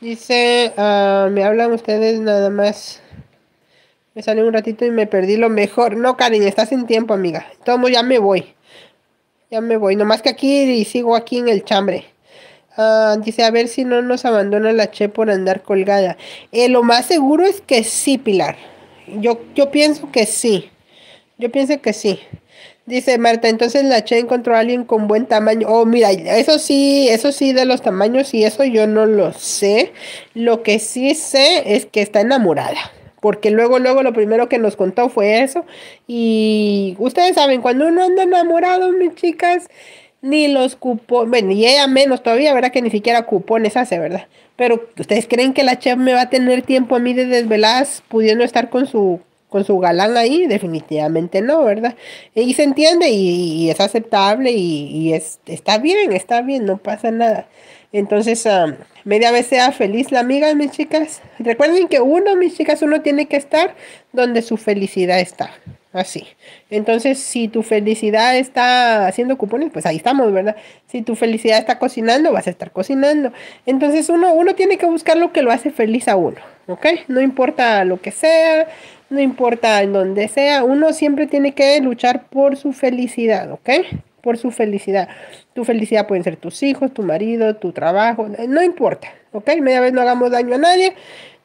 Dice, ah, me hablan ustedes nada más. Me salió un ratito y me perdí lo mejor. No, cariño, estás en tiempo, amiga. Tomo, ya me voy. Ya me voy. Nomás que aquí y sigo aquí en el chambre. Ah, dice, a ver si no nos abandona la Che por andar colgada. Eh, lo más seguro es que sí, Pilar. Yo, yo pienso que sí. Yo pienso que sí. Dice Marta, entonces la Che encontró a alguien con buen tamaño. Oh, mira, eso sí, eso sí de los tamaños y eso yo no lo sé. Lo que sí sé es que está enamorada. Porque luego, luego lo primero que nos contó fue eso. Y ustedes saben, cuando uno anda enamorado, mis chicas, ni los cupones, bueno, y ella menos todavía, ¿verdad? Que ni siquiera cupones hace, ¿verdad? Pero ¿ustedes creen que la chef me va a tener tiempo a mí de desveladas pudiendo estar con su con su galán ahí? Definitivamente no, ¿verdad? Y se entiende y, es aceptable y, y, es, está bien, está bien, no pasa nada. Entonces, ah, media vez sea feliz la amiga, mis chicas. Recuerden que uno, mis chicas, uno tiene que estar donde su felicidad está así. Entonces, si tu felicidad está haciendo cupones, pues ahí estamos, ¿verdad? Si tu felicidad está cocinando, vas a estar cocinando. Entonces, uno, uno tiene que buscar lo que lo hace feliz a uno, ¿ok? No importa lo que sea, no importa en dónde sea, uno siempre tiene que luchar por su felicidad, ¿ok? Por su felicidad. Tu felicidad pueden ser tus hijos, tu marido, tu trabajo, no importa, ¿ok? Media vez no hagamos daño a nadie,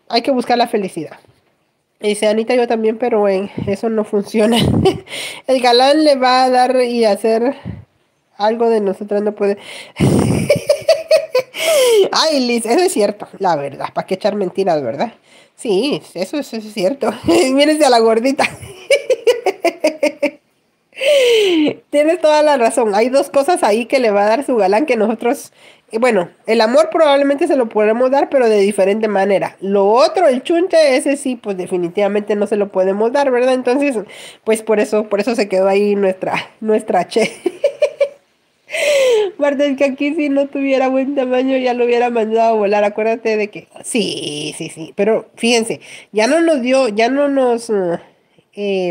hay que buscar la felicidad dice Anita, yo también, pero en eso no funciona. el galán le va a dar y hacer algo de nosotros no puede. Ay, Liz, eso es cierto, la verdad. ¿Para que echar mentiras, verdad? Sí, eso, eso es cierto. Mírense a la gordita. Tienes toda la razón. Hay dos cosas ahí que le va a dar su galán que nosotros bueno, el amor probablemente se lo podemos dar, pero de diferente manera. Lo otro, el chunche, ese sí, pues definitivamente no se lo podemos dar, ¿verdad? Entonces, pues por eso, por eso se quedó ahí nuestra, nuestra che. Marta, es que aquí si no tuviera buen tamaño ya lo hubiera mandado a volar. Acuérdate de que. Sí, sí, sí. Pero fíjense, ya no nos dio, ya no nos. Eh,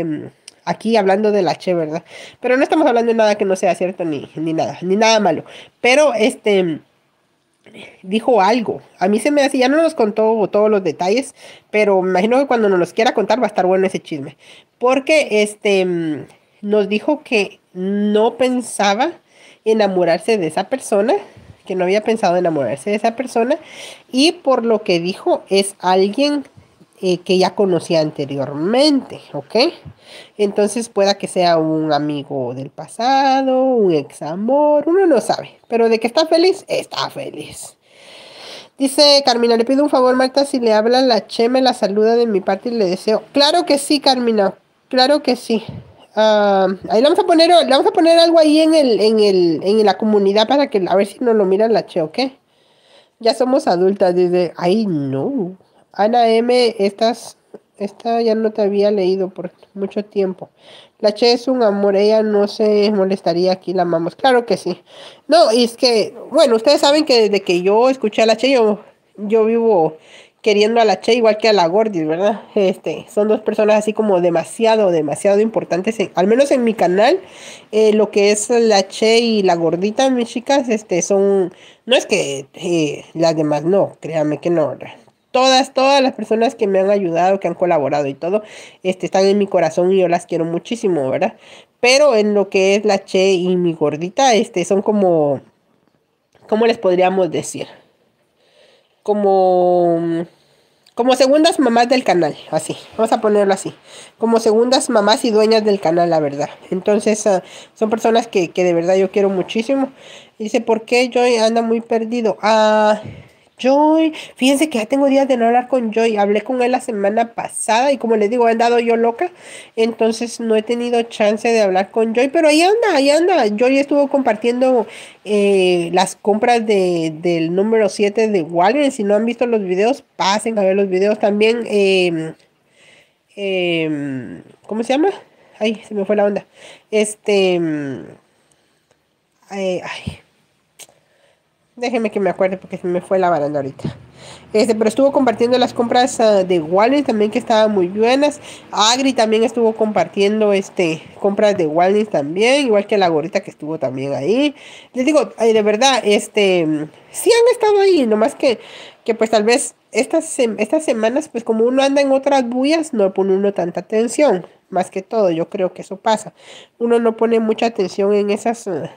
em, aquí hablando de la che, ¿verdad? Pero no estamos hablando de nada que no sea cierto ni, ni nada, ni nada malo. Pero este dijo algo. A mí se me hace, ya no nos contó todos los detalles, pero me imagino que cuando nos los quiera contar va a estar bueno ese chisme. Porque este mm, nos dijo que no pensaba enamorarse de esa persona, que no había pensado enamorarse de esa persona, y por lo que dijo es alguien eh, que ya conocía anteriormente, ¿ok? Entonces pueda que sea un amigo del pasado, un ex amor, uno no sabe, pero de que está feliz, está feliz. Dice Carmina, le pido un favor, Marta, si le habla la Che, me la saluda de mi parte y le deseo. Claro que sí, Carmina, claro que sí. Ah, ahí le vamos a poner, vamos a poner algo ahí en el, en el, en la comunidad para que a ver si nos lo mira la Che, ¿ok? Ya somos adultas, desde, ay no. Ana M, estas, esta ya no te había leído por mucho tiempo. La Che es un amor, ella no se molestaría aquí, la amamos. Claro que sí. No, y es que, bueno, ustedes saben que desde que yo escuché a la Che, yo, yo vivo queriendo a la Che igual que a la Gordis, ¿verdad? Este, son dos personas así como demasiado, demasiado importantes, al menos en mi canal, eh, lo que es la Che y la Gordita, mis chicas, este, son, no es que eh, las demás no, créanme que no, todas, todas las personas que me han ayudado, que han colaborado y todo, este, están en mi corazón y yo las quiero muchísimo, ¿verdad? Pero en lo que es la Che y mi gordita, este, son como, ¿cómo les podríamos decir? Como, como segundas mamás del canal, así, vamos a ponerlo así, como segundas mamás y dueñas del canal, la verdad. Entonces, ah, son personas que, de verdad yo quiero muchísimo. Y dice, ¿por qué yo anda muy perdido? Ah... Joy. Fíjense que ya tengo días de no hablar con Joy. Hablé con él la semana pasada y como les digo, he andado yo loca. Entonces no he tenido chance de hablar con Joy, pero ahí anda, ahí anda. Joy estuvo compartiendo eh, las compras del número 7 de Walgreens. Si no han visto los videos, pasen a ver los videos también. Em, em, ¿Cómo se llama? Ay, se me fue la onda. Este... Em, eh, ay. ay Déjeme que me acuerde porque se me fue la baranda ahorita. Este, pero estuvo compartiendo las compras ah, de Walmart también que estaban muy buenas. Agri también estuvo compartiendo este, compras de Walmart también, igual que la gorrita que estuvo también ahí. Les digo, de verdad, este, sí han estado ahí, nomás que, que pues tal vez estas, estas semanas, pues como uno anda en otras bullas, no pone uno tanta atención, más que todo, yo creo que eso pasa. Uno no pone mucha atención en esas, ah,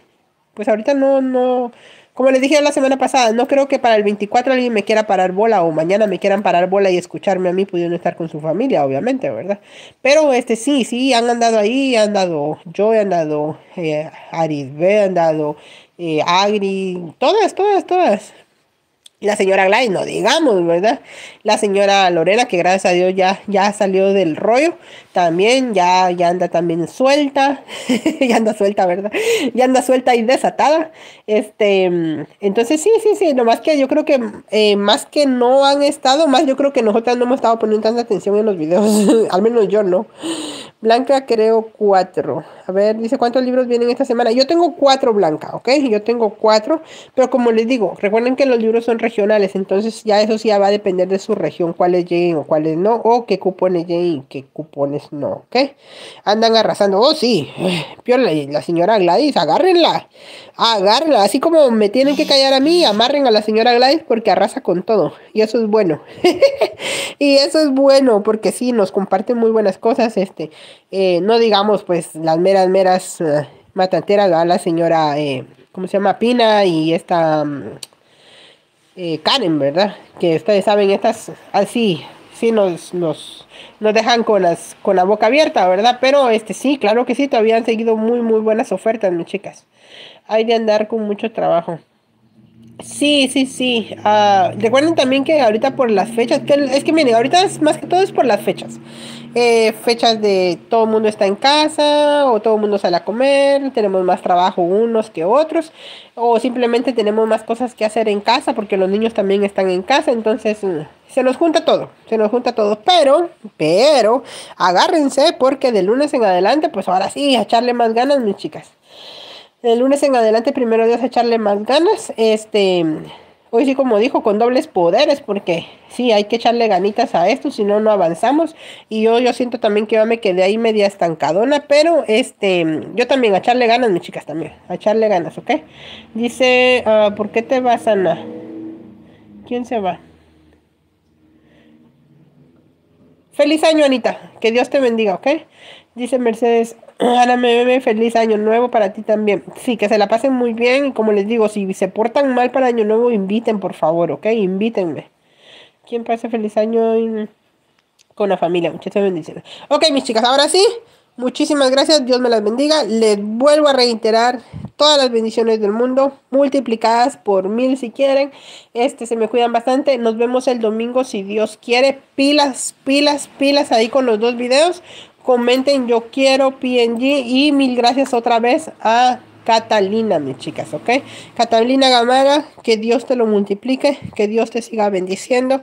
pues ahorita no, no como les dije la semana pasada, no creo que para el 24 alguien me quiera parar bola o mañana me quieran parar bola y escucharme a mí pudiendo estar con su familia, obviamente, ¿verdad? Pero este sí, sí, han andado ahí, han dado yo, he andado eh, Arisbe, han andado eh, Agri, todas, todas, todas la señora Gladys, no digamos, ¿verdad? La señora Lorena, que gracias a Dios ya, ya salió del rollo, también, ya, ya anda también suelta, ya anda suelta, ¿verdad? Ya anda suelta y desatada. Este, entonces sí, sí, sí, nomás que yo creo que eh, más que no han estado, más yo creo que nosotras no hemos estado poniendo tanta atención en los videos, al menos yo no. Blanca creo cuatro. A ver, dice cuántos libros vienen esta semana. Yo tengo cuatro, Blanca, ¿ok? Yo tengo cuatro, pero como les digo, recuerden que los libros son regionales, entonces ya eso sí va a depender de su región, cuáles lleguen o cuáles no, o qué cupones lleguen y qué cupones no, ¿ok? Andan arrasando. Oh, sí, ¡Pior la señora Gladys, agárrenla, agárrenla, así como me tienen que callar a mí, amarren a la señora Gladys porque arrasa con todo, y eso es bueno. y eso es bueno, porque sí, nos comparten muy buenas cosas, este. Eh, no digamos pues las meras, meras eh, matanteras, a la señora, eh, ¿cómo se llama? Pina y esta mm, eh, Karen, ¿verdad? Que ustedes saben, estas así, sí nos, nos, nos dejan con, las, con la boca abierta, ¿verdad? Pero este sí, claro que sí, todavía han seguido muy, muy buenas ofertas, mis chicas. Hay de andar con mucho trabajo. Sí, sí, sí. Ah, recuerden también que ahorita por las fechas, que es que miren, ahorita es más que todo es por las fechas. Eh, fechas de todo el mundo está en casa o todo el mundo sale a comer, tenemos más trabajo unos que otros o simplemente tenemos más cosas que hacer en casa porque los niños también están en casa, entonces mm, se nos junta todo, se nos junta todo, pero, pero, agárrense porque de lunes en adelante, pues ahora sí, a echarle más ganas, mis chicas el lunes en adelante, primero Dios, echarle más ganas. Este, hoy sí, como dijo, con dobles poderes, porque sí, hay que echarle ganitas a esto, si no, no avanzamos. Y yo, yo siento también que yo me quedé ahí media estancadona, pero este, yo también, a echarle ganas, mis chicas, también, a echarle ganas, ¿ok? Dice, ah, ¿por qué te vas, Ana? ¿Quién se va? Feliz año, Anita. Que Dios te bendiga, ¿ok? Dice Mercedes, Ana me feliz año nuevo para ti también. Sí, que se la pasen muy bien y como les digo, si se portan mal para año nuevo, inviten por favor, ¿ok? Invítenme. Quien pase feliz año con la familia? Muchas bendiciones. Ok, mis chicas, ahora sí, muchísimas gracias, Dios me las bendiga. Les vuelvo a reiterar todas las bendiciones del mundo, multiplicadas por mil si quieren. Este, se me cuidan bastante. Nos vemos el domingo si Dios quiere. Pilas, pilas, pilas ahí con los dos videos comenten yo quiero PNG y mil gracias otra vez a Catalina, mis chicas, ¿ok? Catalina Gamara, que Dios te lo multiplique, que Dios te siga bendiciendo.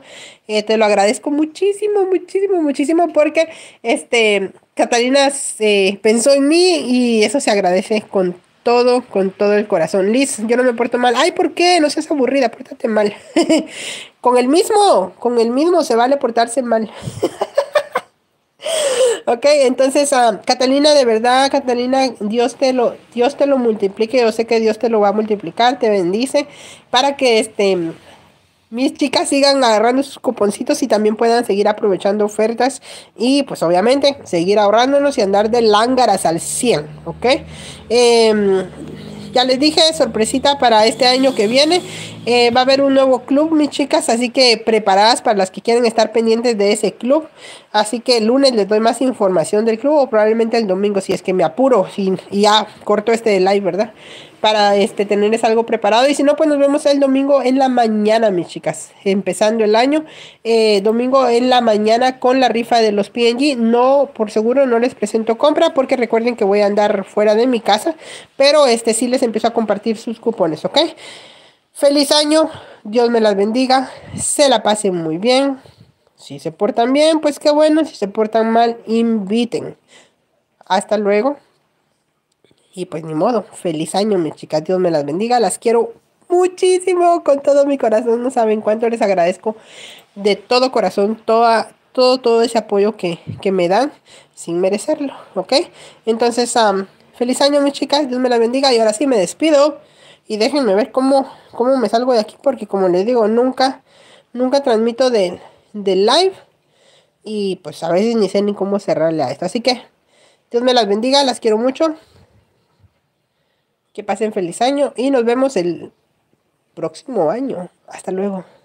Eh, te lo agradezco muchísimo, muchísimo, muchísimo porque este, Catalina pensó en mí y eso se agradece con todo, con todo el corazón. Liz, yo no me porto mal. Ay, ¿por qué? No seas aburrida, pórtate mal. con el mismo, con el mismo se vale portarse mal. Ok, entonces, ah, Catalina, de verdad, Catalina, Dios te lo, Dios te lo multiplique. Yo sé que Dios te lo va a multiplicar, te bendice, para que este mis chicas sigan agarrando sus cuponcitos y también puedan seguir aprovechando ofertas y pues obviamente seguir ahorrándonos y andar de lángaras al 100, ¿ok? Em, ya les dije, sorpresita para este año que viene. Eh, va a haber un nuevo club, mis chicas, así que preparadas para las que quieren estar pendientes de ese club. Así que el lunes les doy más información del club o probablemente el domingo, si es que me apuro y ya corto este live, ¿verdad? Para este, tenerles algo preparado. Y si no, pues nos vemos el domingo en la mañana, mis chicas, empezando el año. Eh, domingo en la mañana con la rifa de los PNG. No, por seguro no les presento compra porque recuerden que voy a andar fuera de mi casa, pero este sí les empiezo a compartir sus cupones, ¿ok? Feliz año, Dios me las bendiga, se la pasen muy bien. Si se portan bien, pues qué bueno, si se portan mal, inviten. Hasta luego. Y pues ni modo, feliz año mis chicas, Dios me las bendiga, las quiero muchísimo con todo mi corazón, no saben cuánto les agradezco de todo corazón, todo, todo ese apoyo que, que me dan sin merecerlo, ¿ok? Entonces, feliz año mis chicas, Dios me las bendiga y ahora sí me despido y déjenme ver cómo, cómo me salgo de aquí porque como les digo, nunca, nunca transmito del de live y pues a veces ni sé ni cómo cerrarle a esto. Así que Dios me las bendiga, las quiero mucho. Que pasen feliz año y nos vemos el próximo año. Hasta luego.